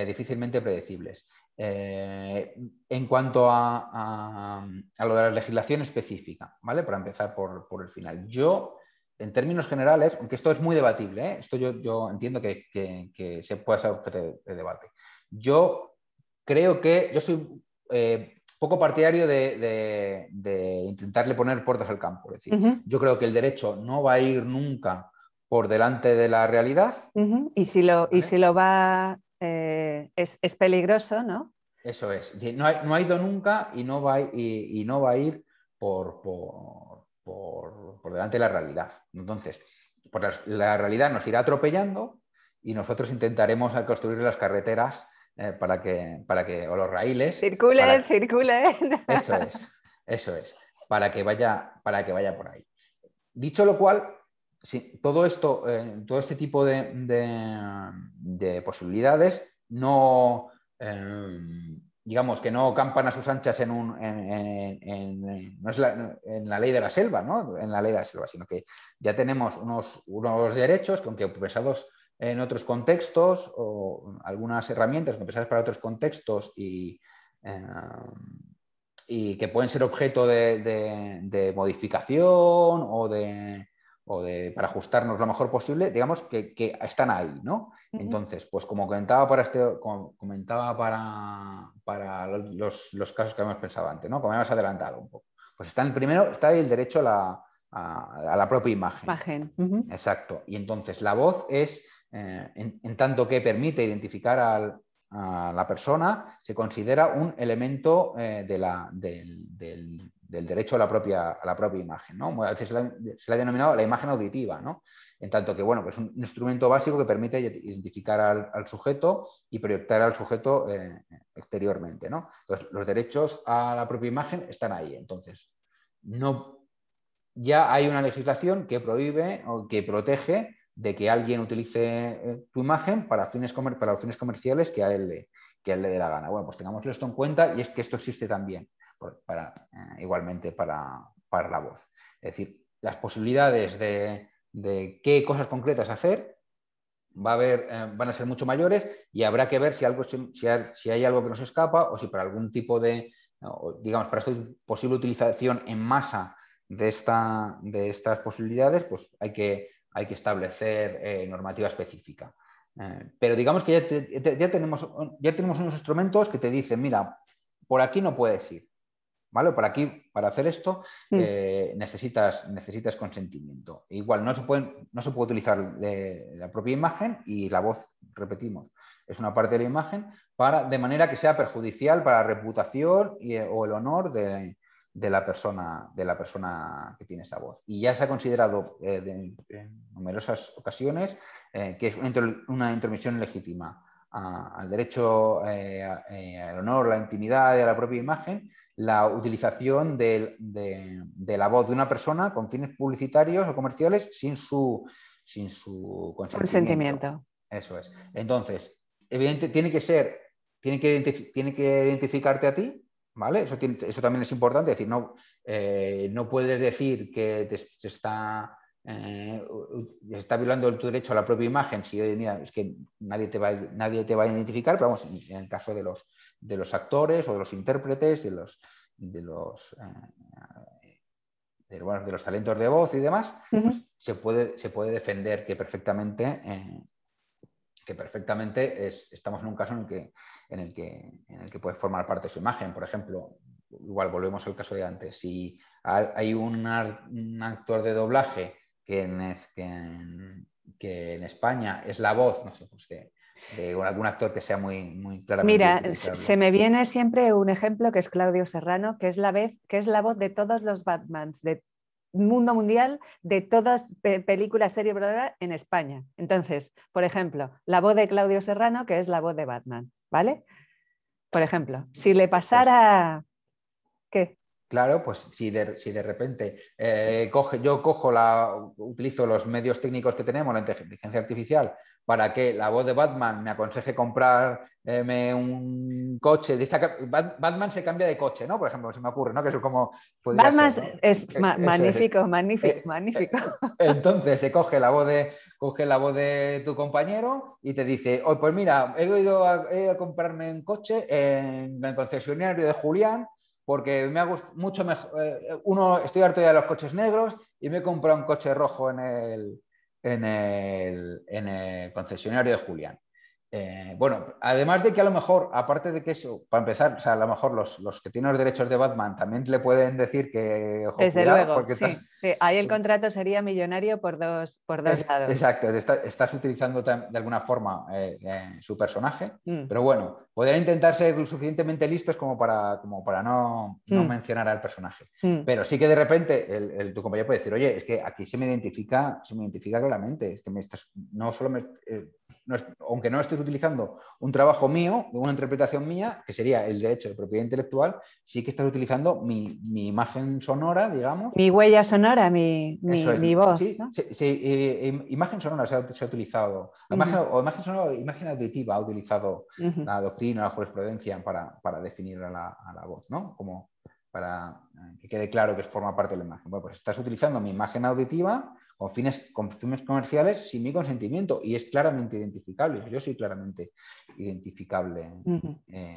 difícilmente predecibles. Eh, en cuanto a, lo de la legislación específica, ¿vale? Para empezar por, el final. Yo, en términos generales, aunque esto es muy debatible, ¿eh? esto yo, yo, entiendo que, que, se puede ser objeto de, debate. Yo creo que yo soy eh, poco partidario de, intentarle poner puertas al campo. Es decir, yo creo que el derecho no va a ir nunca por delante de la realidad. Y si lo, y si lo va eh, es, peligroso, ¿no? Eso es. No, ha ido nunca y no va, y, no va a ir por, por, por, por, delante de la realidad. Entonces, la, la, realidad nos irá atropellando y nosotros intentaremos construir las carreteras eh, para, que, para que, o los raíles. Circulen, circulen. Eso es, eso es, para que vaya, para que vaya por ahí. Dicho lo cual, todo esto, eh, todo este tipo de, posibilidades no, eh, digamos, que no campan a sus anchas en, un, en, la, ley de la selva, En la ley de la selva, sino que ya tenemos unos, unos derechos que, aunque pensados en otros contextos o algunas herramientas pensadas para otros contextos y, eh, y que pueden ser objeto de modificación o de, o para ajustarnos lo mejor posible, digamos que, están ahí, ¿no? Entonces, pues como comentaba para este, comentaba para, para los, los, casos que habíamos pensado antes, ¿no? Como habíamos adelantado un poco. Pues está el primero, está el derecho a la, a, la propia imagen. Exacto. Y entonces la voz es, eh, en, tanto que permite identificar a la persona, se considera un elemento eh, de la, del del derecho a la propia, a la propia imagen. ¿no? A veces se la, ha denominado la imagen auditiva, ¿no? en tanto que bueno, es pues un instrumento básico que permite identificar al, sujeto y proyectar al sujeto eh, exteriormente. ¿no? Entonces, los derechos a la propia imagen están ahí. Entonces, no, ya hay una legislación que prohíbe o que protege de que alguien utilice eh, tu imagen para, fines, comer, para comerciales que a él le, que él le dé la gana. Bueno, pues tengamos esto en cuenta y es que esto existe también para, eh, igualmente para, para, la voz. Es decir, las posibilidades de, qué cosas concretas hacer va a haber, eh, van a ser mucho mayores y habrá que ver si, algo, si, hay algo que nos escapa o si para algún tipo de, eh, digamos, para esta posible utilización en masa de, esta, de estas posibilidades, pues hay que, hay que establecer normativa específica. pero digamos que ya, tenemos, ya tenemos unos instrumentos que te dicen, mira, por aquí no puedes ir, para aquí, para hacer esto, mm. eh, necesitas, necesitas consentimiento. Igual, no se, no se puede utilizar eh, la propia imagen y la voz, repetimos, es una parte de la imagen, para, de manera que sea perjudicial para la reputación eh, o el honor de, la persona, de la persona que tiene esa voz. Y ya se ha considerado en numerosas ocasiones que es una, una legítima al derecho eh, eh, al honor, la intimidad y a la propia imagen, la utilización de, la voz de una persona con fines publicitarios o comerciales sin su, sin su consentimiento. Eso es. Entonces, evidentemente tiene que ser, tiene que, tiene que identificarte a ti, ¿vale? Eso, eso también es importante, es decir, no, eh, no puedes decir que te está eh, está violando tu derecho a la propia imagen, si mira, es que nadie te va, nadie te va a identificar, pero vamos, en el caso de los, de los actores o de los intérpretes, de los, de los, eh, de, los talentos de voz y demás, pues se, puede, se puede defender que perfectamente, eh, que perfectamente estamos en un caso en el, que, en, el que, en el que puede formar parte de su imagen. Por ejemplo, igual volvemos al caso de antes, si hay un actor de doblaje que en, es, que, en, España es la voz, no sé, de, pues de algún actor que sea muy, muy claramente. Mira, se me viene siempre un ejemplo que es Claudio Serrano, que es la, vez, que es la voz de todos los Batmans, de mundo mundial de todas películas, series, en España. Entonces, por ejemplo, la voz de Claudio Serrano, que es la voz de Batman, ¿vale? Por ejemplo, si le pues pasara... ¿Qué? Claro, pues si de, si de repente eh, coge, yo cojo la, utilizo los medios técnicos que tenemos, la inteligencia artificial, para que la voz de Batman me aconseje comprarme eh, un coche. Batman se cambia de coche, ¿no? Por ejemplo, se me ocurre, ¿no? Que es como... Batman es, magnífico, magnífico, eh, magnífico. Entonces se coge la voz de coge la voz de tu compañero y te dice, hoy oh, pues mira, he ido a, he a comprarme un coche en el concesionario de Julián porque me ha gustado mucho mejor. Eh, eh, uno, estoy harto ya de los coches negros y me he comprado un coche rojo en el, en el, en el concesionario de Julián. Eh, bueno, además de que a lo mejor, aparte de que eso, para empezar, o sea, a lo mejor los, los que tienen los derechos de Batman también le pueden decir que. Desde ahí el contrato sería millonario por dos, por dos lados. Exacto, estás, utilizando de alguna forma eh, eh, su personaje, mm. pero bueno, podrían intentar ser lo suficientemente listos como para, como para no, mm. mencionar al personaje. Mm. Pero sí que de repente tu compañero puede decir, oye, es que aquí se me identifica, se me identifica claramente, es que me estás, no solo me aunque no estés utilizando un trabajo mío, una interpretación mía, que sería el derecho de propiedad intelectual, sí que estás utilizando mi, imagen sonora, digamos. Mi huella sonora, mi, voz. imagen sonora se ha, utilizado, o imagen auditiva ha utilizado la doctrina, la jurisprudencia para, definir a la, la voz, ¿no? Como para eh, que quede claro que forma parte de la imagen. Bueno, pues estás utilizando mi imagen auditiva o fines, fines comerciales sin mi consentimiento y es claramente identificable. Yo soy claramente identificable eh,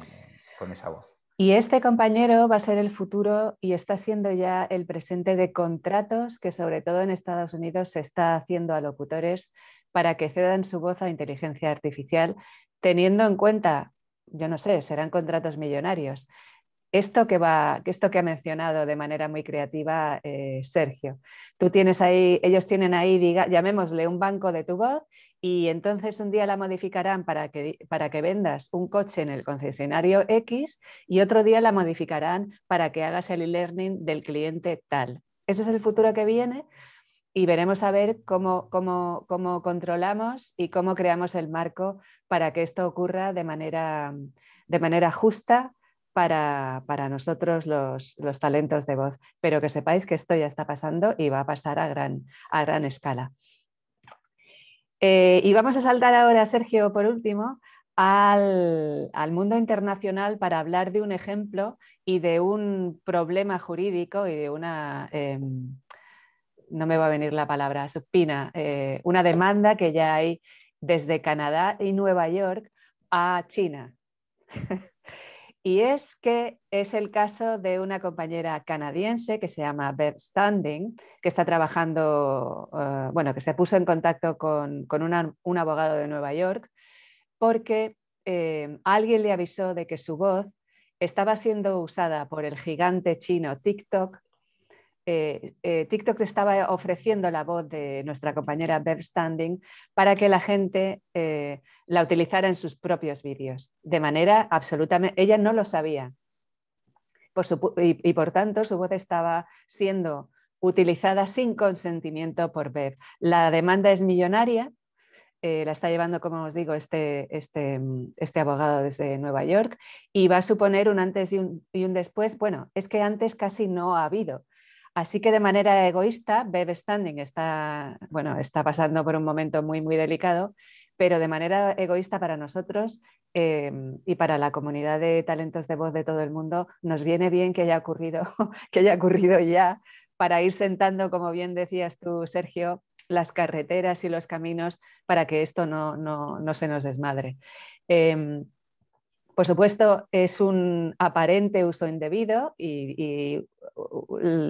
con esa voz. Y este compañero va a ser el futuro y está siendo ya el presente de contratos que sobre todo en Estados Unidos se está haciendo a locutores para que cedan su voz a inteligencia artificial, teniendo en cuenta, yo no sé, serán contratos millonarios, esto que, va, esto que ha mencionado de manera muy creativa eh, Sergio. Tú tienes ahí, ellos tienen ahí, diga, llamémosle un banco de tu voz y entonces un día la modificarán para que, para que vendas un coche en el concesionario X y otro día la modificarán para que hagas el e-learning del cliente tal. Ese es el futuro que viene y veremos a ver cómo, controlamos y cómo creamos el marco para que esto ocurra de manera, de manera justa, para, nosotros los, talentos de voz, pero que sepáis que esto ya está pasando y va a pasar a gran, a gran escala. Eh, y vamos a saltar ahora, Sergio, por último, al, mundo internacional para hablar de un ejemplo y de un problema jurídico y de una, eh, no me va a venir la palabra, supina, eh, una demanda que ya hay desde Canadá y Nueva York a China. *laughs* Y es que es el caso de una compañera canadiense que se llama Beth Standing, que está trabajando, eh, bueno, que se puso en contacto con, un abogado de Nueva York porque eh, alguien le avisó de que su voz estaba siendo usada por el gigante chino TikTok eh, eh, TikTok estaba ofreciendo la voz de nuestra compañera Bev Standing para que la gente eh, la utilizara en sus propios vídeos. De manera absolutamente, ella no lo sabía. y, por tanto su voz estaba siendo utilizada sin consentimiento por Bev. La demanda es millonaria. la está llevando, como os digo, este, este, este, abogado desde Nueva York y va a suponer un antes y un después. Bueno, es que antes casi no ha habido Así que de manera egoísta, Bev Standing está, bueno, está pasando por un momento muy, muy delicado, pero de manera egoísta para nosotros em, y para la comunidad de talentos de voz de todo el mundo, nos viene bien que haya ocurrido, *laughs* que haya ocurrido ya para ir sentando, como bien decías tú, Sergio, las carreteras y los caminos para que esto no, no, no se nos desmadre. Em, por supuesto, es un aparente uso indebido y,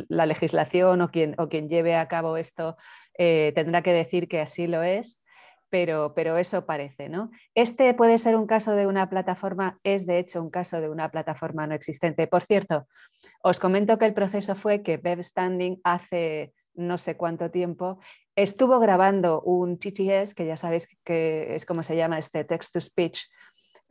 la legislación o quien, lleve a cabo esto eh, tendrá que decir que así lo es, pero, eso parece. ¿no? Este puede ser un caso de una plataforma, es de hecho un caso de una plataforma no existente. Por cierto, os comento que el proceso fue que Bev Standing hace no sé cuánto tiempo estuvo grabando un TTS, que ya sabéis que es como se llama este text-to-speech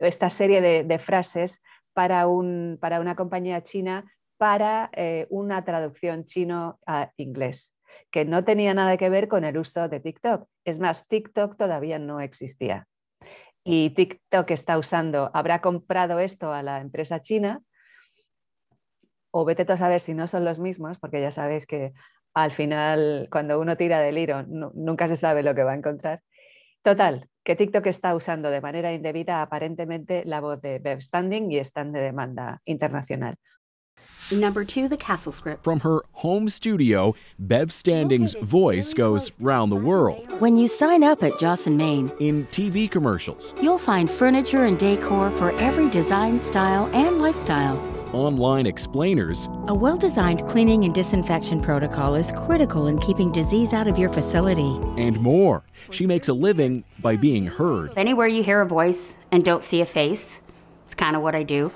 esta serie de, frases para, una compañía china para eh, una traducción chino a inglés, que no tenía nada que ver con el uso de TikTok. Es más, TikTok todavía no existía. Y TikTok está usando, habrá comprado esto a la empresa china, o vete a saber si no son los mismos, porque ya sabéis que al final, cuando uno tira del hilo, nunca se sabe lo que va a encontrar. Total, que TikTok está usando de manera indebida aparentemente la voz de Bev Standing y de demanda internacional. Number two, the castle script. From her home studio, Bev Standing's voice goes round the world. When you sign up at Joss and Maine, in TV commercials, you'll find furniture and decor for every design, style, and lifestyle online explainers. A well designed cleaning and disinfection protocol is critical in keeping disease out of your facility. And more. She makes a living by being heard. Anywhere you hear a voice and don't see a face, it's kind of what I do.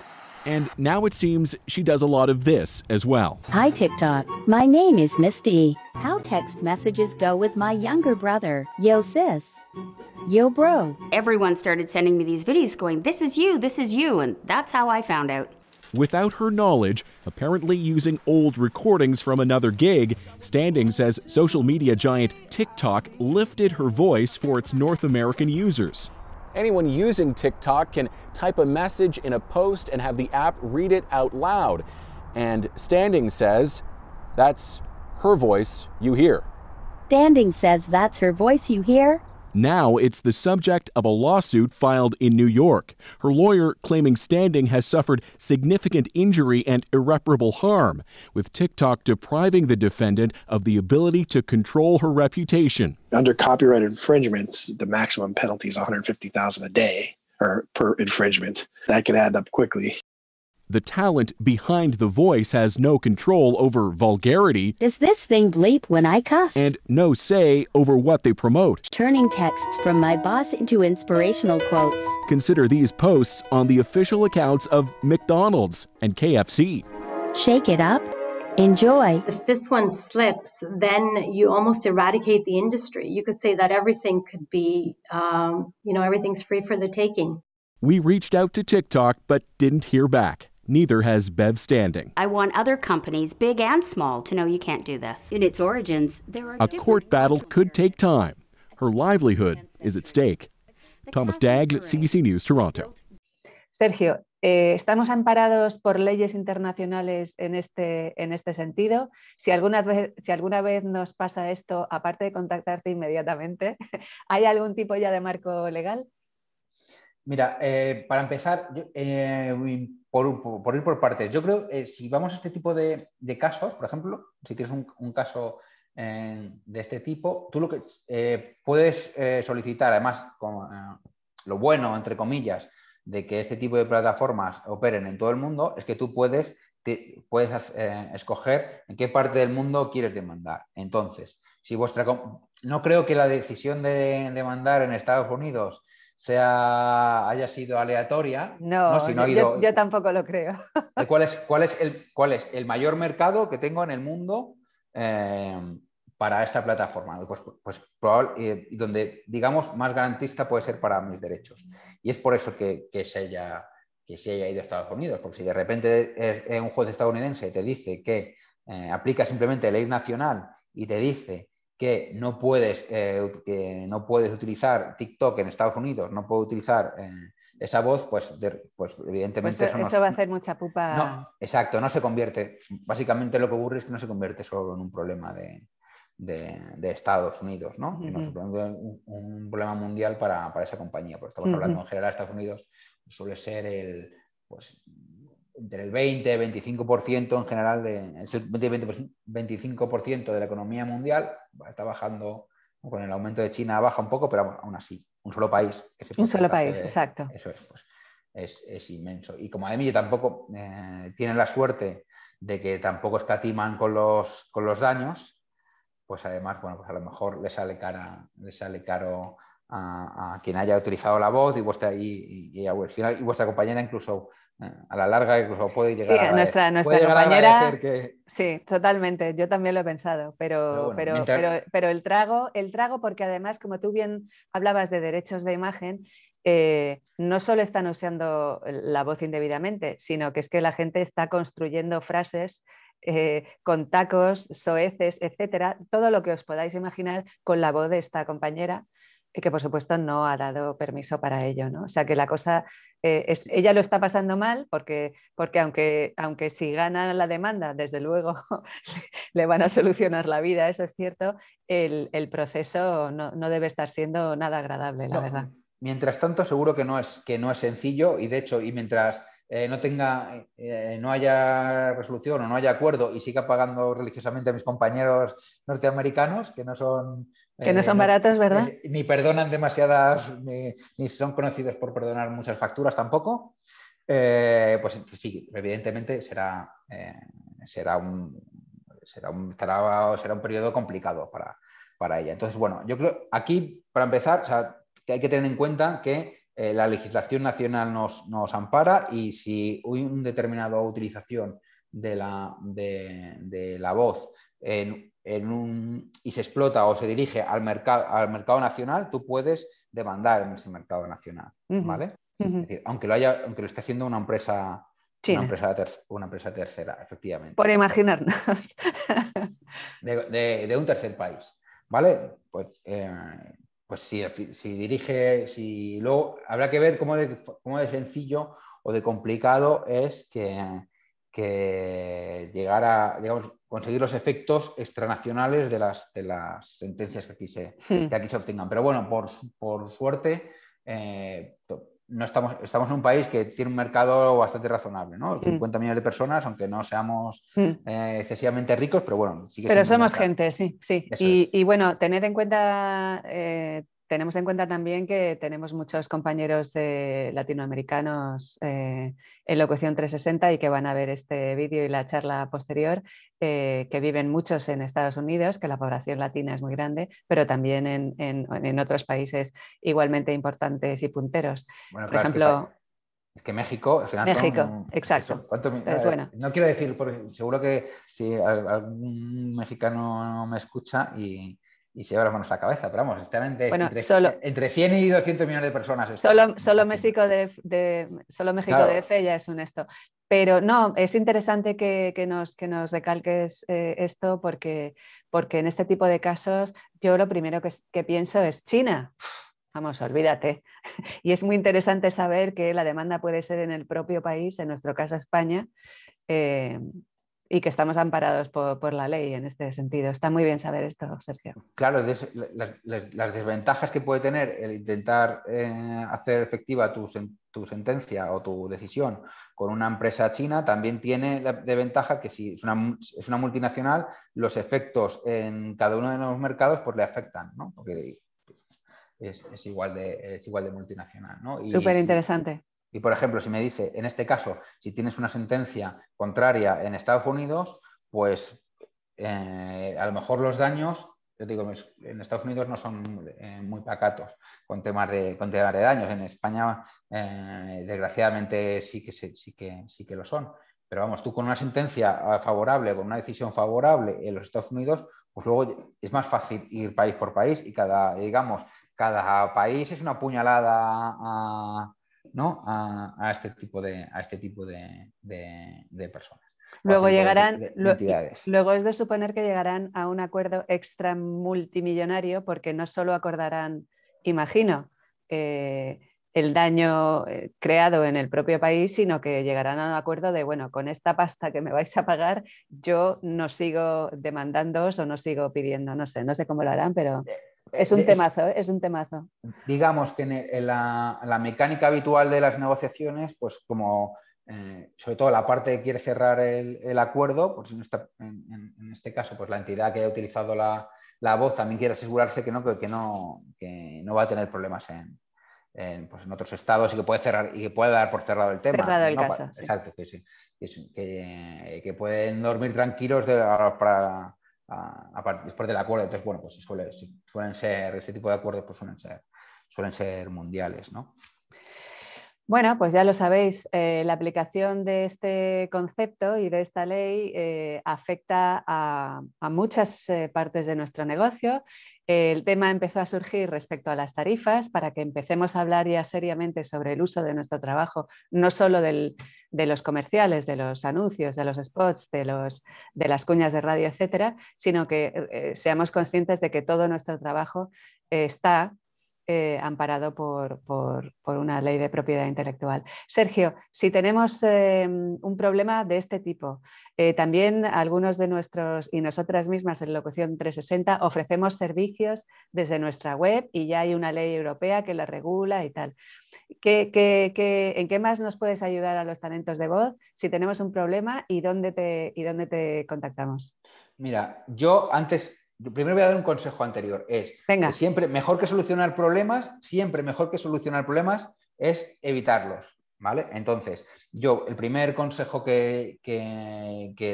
And now it seems she does a lot of this as well. Hi, TikTok. My name is Misty. How text messages go with my younger brother. Yo, sis. Yo, bro. Everyone started sending me these videos going, This is you, this is you. And that's how I found out without her knowledge, apparently using old recordings from another gig. Standing says social media giant TikTok lifted her voice for its North American users. Anyone using TikTok can type a message in a post and have the app read it out loud. And Standing says that's her voice you hear. Standing says that's her voice you hear. Now it's the subject of a lawsuit filed in New York. Her lawyer claiming Standing has suffered significant injury and irreparable harm, with TikTok depriving the defendant of the ability to control her reputation. Under copyright infringement, the maximum penalty is 150,000 a day or per infringement. That could add up quickly the talent behind the voice has no control over vulgarity. Does this thing bleep when I cuss? And no say over what they promote. Turning texts from my boss into inspirational quotes. Consider these posts on the official accounts of McDonald's and KFC. Shake it up. Enjoy. If this one slips, then you almost eradicate the industry. You could say that everything could be, um, you know, everything's free for the taking. We reached out to TikTok but didn't hear back. Neither has Bev Standing. I want other companies, big and small, to know you can't do this. In its origins, there are. A court battle could take time. Her livelihood is at stake. Thomas Dagg, CBC News, Toronto. Sergio, Eh, estamos amparados por leyes internacionales en este, en este sentido. Si alguna, vez, si alguna vez nos pasa esto, aparte de contactarte inmediatamente, *laughs* ¿hay algún tipo ya de marco legal? Mira, eh, para empezar, eh, por, ir por partes, yo creo que eh, si vamos a este tipo de, casos, por ejemplo, si tienes un, caso eh, de este tipo, tú lo que eh, puedes solicitar, además, lo bueno, entre comillas, de que este tipo de plataformas operen en todo el mundo, es que tú puedes, puedes escoger en qué parte del mundo quieres demandar. Entonces, si vuestra. No creo que la decisión de demandar en Estados Unidos sea, haya sido aleatoria. No, Si no ha ido... yo, tampoco lo creo. Eh, ¿Cuál es, cuál, es el, ¿Cuál es el mayor mercado que tengo en el mundo eh, para esta plataforma? Pues, pues eh, donde, digamos, más garantista puede ser para mis derechos. Y es por eso que, se haya que haya ido a Estados Unidos, porque si de repente es un juez estadounidense te dice que aplica simplemente ley nacional y te dice que no puedes, eh, que no puedes utilizar TikTok en Estados Unidos, no puedo utilizar eh, esa voz, pues, pues evidentemente pues, eso, va a hacer mucha pupa. No, exacto, no se convierte. Básicamente lo que ocurre es que no se convierte solo en un problema de, Estados Unidos, ¿no? Sino un, problema mundial para, esa compañía. Porque estamos hablando en general de Estados Unidos, suele ser el, pues, entre el 20 y 25% en general, de, 25% de la economía mundial, está bajando, con el aumento de China baja un poco, pero aún así, un solo país. un solo país, exacto. Eso es, pues, es, inmenso. Y como Ademille tampoco eh, tienen la suerte de que tampoco escatiman con los, con los daños, pues además, bueno, pues a lo mejor le sale, cara, le sale caro a, quien haya utilizado la voz y vuestra, y vuestra compañera incluso a la larga puede llegar a nuestra, Sí, totalmente, yo también lo he pensado, pero, pero, pero, el, trago, el trago, porque además, como tú bien hablabas de derechos de imagen, eh, no solo están usando la voz indebidamente, sino que es que la gente está construyendo frases eh, con tacos, soeces, etcétera, todo lo que os podáis imaginar con la voz de esta compañera y que por supuesto no ha dado permiso para ello, ¿no? O sea que la cosa, eh, es, ella lo está pasando mal porque, porque aunque, aunque si gana la demanda, desde luego *laughs* le van a solucionar la vida, eso es cierto, el, proceso no, debe estar siendo nada agradable, la verdad. Mientras tanto, seguro que no es, que no es sencillo y de hecho, y mientras... Eh, no tenga, eh, no haya resolución o no haya acuerdo y siga pagando religiosamente a mis compañeros norteamericanos, que no son que no son eh, baratas, ¿verdad? Eh, ni perdonan demasiadas, ni, son conocidos por perdonar muchas facturas tampoco. Eh, pues sí, evidentemente será, será, un, será, un, será, un periodo complicado para, para ella. Entonces, bueno, yo creo aquí, para empezar, o hay que tener en cuenta que la legislación nacional nos, ampara y si un determinado utilización de la, de la voz en un, y se explota o se dirige al mercado, al mercado nacional, tú puedes demandar en ese mercado nacional, ¿vale? aunque lo haya, aunque lo esté haciendo una empresa, una empresa, una empresa tercera, efectivamente. Por imaginarnos. De, un tercer país, ¿vale? Pues, eh, pues si, si, dirige, si luego habrá que ver cómo de, de sencillo o de complicado es que, que llegar a, conseguir los efectos extranacionales de las, de las sentencias que aquí, se, hmm. aquí se obtengan. Pero bueno, por, suerte, eh, no estamos, estamos en un país que tiene un mercado bastante razonable, ¿no? 50 hmm. millones de personas, aunque no seamos hmm. eh, excesivamente ricos, pero bueno, Pero somos gente, sí, sí. Y, bueno, tened en cuenta... Eh, tenemos en cuenta también que tenemos muchos compañeros de latinoamericanos en Locución 360 y que van a ver este vídeo y la charla posterior que viven muchos en Estados Unidos, que la población latina es muy grande, pero también en, otros países igualmente importantes y punteros. por ejemplo, es que México, al final México, exacto. Eh, no quiero decir, seguro que si algún mexicano me escucha y, y se lleva las manos a la cabeza, pero vamos, este entre, 100 y 200 millones de personas. Solo, solo México, de, solo México de F ya es un esto. Pero no, es interesante que, nos, que nos, recalques eh, esto porque, porque, en este tipo de casos yo lo primero que, pienso es China. Vamos, olvídate. *laughs* Y es muy interesante saber que la demanda puede ser en el propio país, en nuestro caso España, eh, y que estamos amparados por, la ley en este sentido. Está muy bien saber esto, Sergio. Claro, las, desventajas que puede tener el intentar eh, hacer efectiva tus, tu sentencia o tu decisión con una empresa china, también tiene de, ventaja que si es una, multinacional, los efectos en cada uno de los mercados pues le afectan, ¿no? Porque es, igual, de, es igual de multinacional, ¿no? Súper interesante. y por ejemplo, si me dice, en este caso, si tienes una sentencia contraria en Estados Unidos, pues eh, a lo mejor los daños yo digo, en Estados Unidos no son eh, muy pacatos con temas de, de daños. En España, eh, desgraciadamente, sí que, sí, que, sí que lo son. Pero vamos, tú con una sentencia ah, favorable, con una decisión favorable en los Estados Unidos, pues luego es más fácil ir país por país y cada, digamos, cada país es una puñalada a, ¿no? a, este tipo a este tipo de este personas. Luego llegarán, luego es de suponer que llegarán a un acuerdo extra multimillonario porque no solo acordarán, imagino, eh, el daño eh, creado en el propio país, sino que llegarán a un acuerdo de, bueno, con esta pasta que me vais a pagar, yo no sigo demandándoos o no sigo pidiendo, no sé, no sé cómo lo harán, pero eh, es un temazo, es un temazo. Digamos que en la mecánica habitual de las negociaciones, pues como eh, sobre todo la parte que quiere cerrar el, acuerdo, pues en, este caso, pues la entidad que haya utilizado la, voz también quiere asegurarse que no, que, no, va a tener problemas pues en, otros estados y que puede cerrar y que puede dar por cerrado el tema. Cerrado el caso, exacto, que, sí, que, pueden dormir tranquilos de, para, después del acuerdo. Entonces, bueno, pues suele, suelen ser, este tipo de acuerdos pues suelen ser, suelen ser mundiales, ¿no? Bueno, pues ya lo sabéis, eh, la aplicación de este concepto y de esta ley eh, afecta a, muchas eh, partes de nuestro negocio. El tema empezó a surgir respecto a las tarifas para que empecemos a hablar ya seriamente sobre el uso de nuestro trabajo, no solo de los comerciales, de los anuncios, de los spots, de, los, de las cuñas de radio, etcétera, sino que seamos conscientes de que todo nuestro trabajo está eh, amparado por, una ley de propiedad intelectual. Sergio, si tenemos eh, un problema de este tipo, eh, también algunos de nuestros y nosotras mismas en Locución 360 ofrecemos servicios desde nuestra web y ya hay una ley europea que la regula y tal. en qué más nos puedes ayudar a los talentos de voz si tenemos un problema y dónde te, y dónde te contactamos? Mira, yo antes primero voy a dar un consejo anterior. Es pues siempre mejor que solucionar problemas, siempre mejor que solucionar problemas es evitarlos. ¿Vale? Entonces, yo el primer consejo que,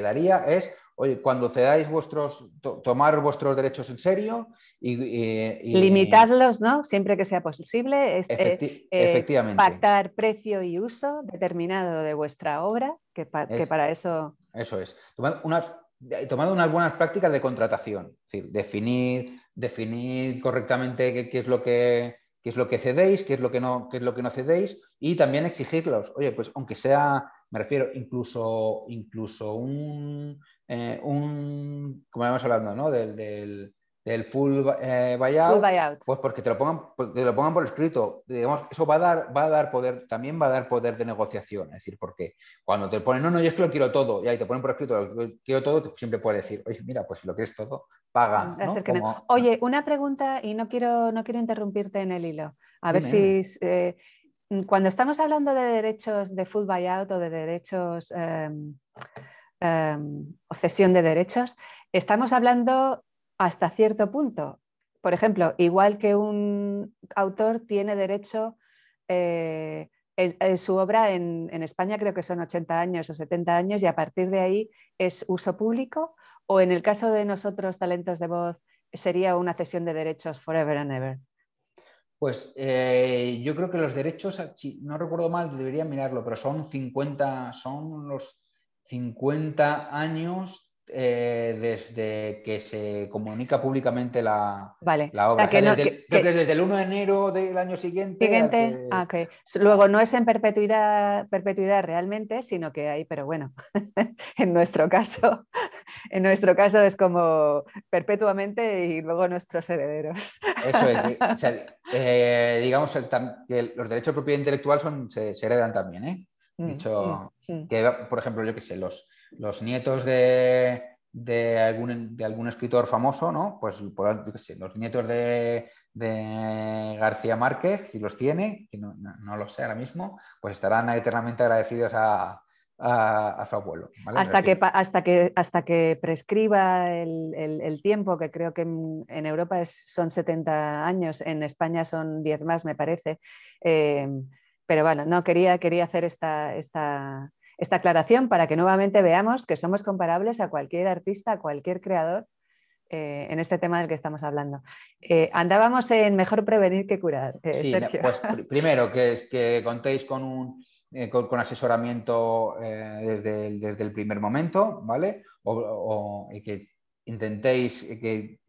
daría es, oye, cuando cedáis vuestros, tomar vuestros derechos en serio y... Limitarlos, ¿no? Siempre que sea posible. Este, eh, efectivamente. Pactar precio y uso determinado de vuestra obra, que, para eso... Eso es tomado unas buenas prácticas de contratación, es decir, definir, definir correctamente qué, es lo que, es lo que cedéis, qué es lo que no, es lo que no cedéis y también exigirlos. Oye, pues aunque sea, me refiero, incluso, incluso un, eh, un como vamos hablando, ¿no? Del, del, del eh, full, buyout, pues porque te lo pongan, pues, te lo pongan por escrito, digamos, eso va a dar, va a dar poder, también va a dar poder de negociación, es decir, porque cuando te ponen, no, no, yo es que lo quiero todo, y ahí te ponen por escrito, quiero todo, siempre puedes decir, oye, mira, pues si lo quieres todo, paga. Ah, ¿no? Oye, una pregunta y no quiero, no quiero interrumpirte en el hilo, a ver si eh, cuando estamos hablando de derechos de full buyout o de derechos em, em, o cesión de derechos, estamos hablando hasta cierto punto. Por ejemplo, igual que un autor tiene derecho, eh, en, su obra en, España creo que son 80 años o 70 años y a partir de ahí es uso público o en el caso de nosotros, talentos de voz, sería una cesión de derechos forever and ever. Pues eh, yo creo que los derechos, no recuerdo mal, debería mirarlo, pero son 50, son los 50 años eh, desde que se comunica públicamente la, obra. creo que desde, el 1 de enero del año siguiente. Ah, luego no es en perpetuidad, perpetuidad realmente, sino que hay, pero bueno, *laughs* en nuestro caso, *laughs* en nuestro caso es como perpetuamente y luego nuestros herederos. Eso es. *laughs* Eh, digamos que los derechos de propiedad intelectual son, se, heredan también, ¿eh? Mm, Dicho, mm, mm. que por ejemplo, yo que sé, los los nietos de, algún, de algún escritor famoso, ¿no? Pues los nietos de, García Márquez, si los tiene, que no, no, lo sé ahora mismo, pues estarán eternamente agradecidos a, a, su abuelo. Hasta, que, hasta, que, hasta que prescriba el, tiempo, que creo que en, Europa es, son 70 años, en España son 10 más, me parece. Eh, pero bueno, no, quería, quería hacer esta, esta esta aclaración para que nuevamente veamos que somos comparables a cualquier artista, a cualquier creador eh, en este tema del que estamos hablando. Eh, andábamos en mejor prevenir que curar. Eh, sí, pues *laughs* primero que, que contéis con un con, asesoramiento desde el, desde, el, primer momento, ¿vale? O, que intentéis que,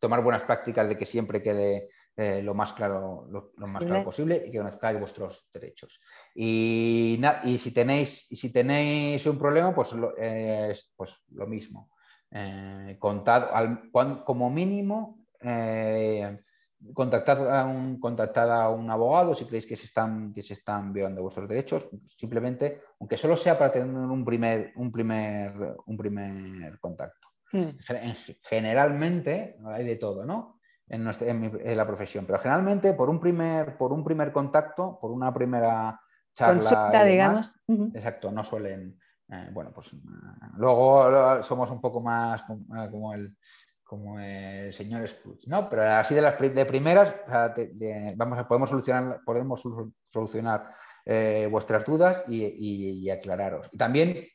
tomar buenas prácticas de que siempre quede eh, lo más claro, lo, más claro posible y que conozcáis vuestros derechos. Y, y, si, tenéis, si tenéis un problema, pues lo, eh, pues lo mismo. Eh, contad, al, como mínimo, contactad, a un, contactad a un abogado si creéis que se están, que se están violando vuestros derechos, simplemente, aunque solo sea para tener un primer, un primer, un primer contacto. Hmm. Generalmente hay de todo, ¿no? en, nuestra, en, la profesión. Pero generalmente por un primer, por un primer contacto, por una primera charla, digamos. exacto, no suelen. Eh, bueno, pues mm, luego somos un poco más eh, como el, como el señor Scrooge, ¿no? Pero así de las de primeras, vamos podemos solucionar, podemos solucionar eh, vuestras dudas y, aclararos. Y también,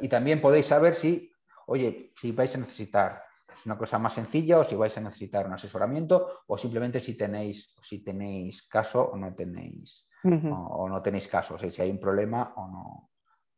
y también podéis saber si, oye, si vais a necesitar una cosa más sencilla o si vais a necesitar un asesoramiento o simplemente si tenéis, si tenéis caso o no tenéis, o, no tenéis caso, o si hay un problema o no,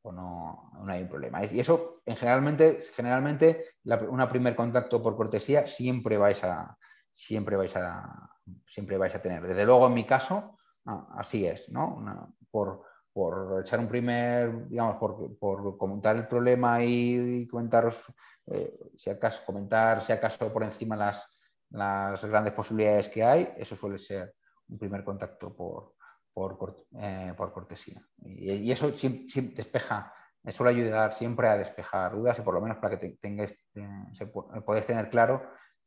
o no, hay un problema. Y eso, en generalmente, generalmente una primer contacto por cortesía siempre vais a, siempre vais a, siempre vais a tener. Desde luego, en mi caso, ah, así es, ¿no? por, por echar un primer, digamos, por, por comentar el problema y, comentaros, eh, si acaso, comentar si acaso por encima las, las grandes posibilidades que hay, eso suele ser un primer contacto por, por, eh, por cortesía. Y, eso sí, despeja, suele ayudar siempre a despejar dudas y por lo menos para que te, eh, podáis tener claro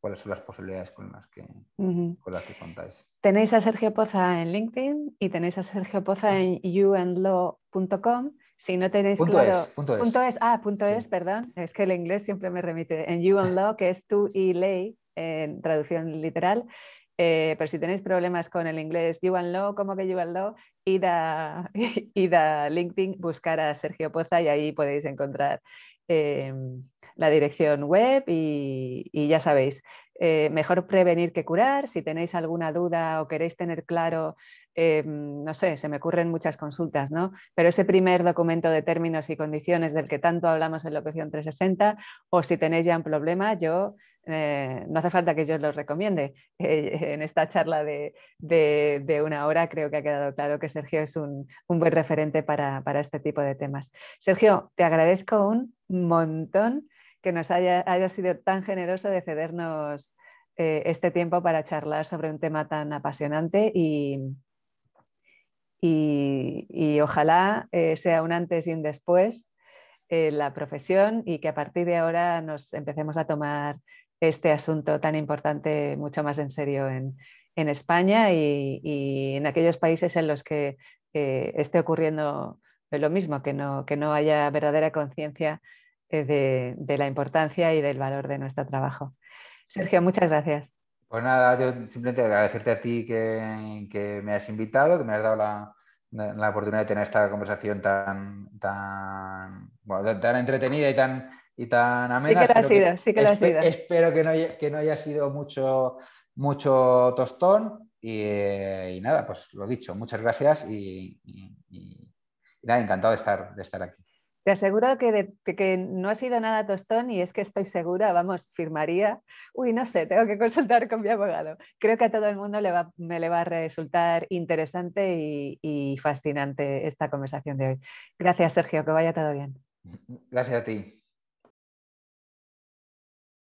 cuáles son las posibilidades con las que, contáis. Tenéis a Sergio Poza en LinkedIn y tenéis a Sergio Poza en youandlaw.com. Si no tenéis Es, punto, es. Ah, punto es, perdón. Es que el inglés siempre me remite. En You que es tú y ley, en traducción literal. Eh, pero si tenéis problemas con el inglés, You and Law, ¿cómo que You and Law? Id a, *laughs* LinkedIn, buscar a Sergio Poza y ahí podéis encontrar em, la dirección web y, ya sabéis, eh, mejor prevenir que curar. Si tenéis alguna duda o queréis tener claro, eh, no sé, se me ocurren muchas consultas, ¿no? Pero ese primer documento de términos y condiciones del que tanto hablamos en Locución 360, o si tenéis ya un problema, yo eh, no hace falta que yo os los recomiende. *laughs* en esta charla de, de, una hora creo que ha quedado claro que Sergio es un, un buen referente para, para, este tipo de temas. Sergio, te agradezco un montón que nos haya, sido tan generoso de cedernos eh, este tiempo para charlar sobre un tema tan apasionante y, ojalá eh, sea un antes y un después eh, la profesión y que a partir de ahora nos empecemos a tomar este asunto tan importante mucho más en serio en, España y, en aquellos países en los que esté ocurriendo lo mismo, que no, que no haya verdadera conciencia eh, de, la importancia y del valor de nuestro trabajo. Sergio, muchas gracias. Pues nada, yo simplemente agradecerte a ti que, me has invitado, que me has dado la, oportunidad de tener esta conversación tan, tan, bueno, tan entretenida y tan, y tan amena. Sí que lo ha sido, sí que lo ha sido. Espero que no, que no haya sido mucho, mucho tostón y, nada, pues lo dicho, muchas gracias y, y nada, encantado estar, de estar aquí. Te aseguro que, que no ha sido nada tostón y es que estoy segura, vamos, firmaría. Uy, no sé, tengo que *laughs* consultar con mi abogado. Creo que a todo el mundo me le va a resultar interesante y fascinante esta conversación de hoy. Gracias, Sergio, que vaya todo bien. Gracias a ti.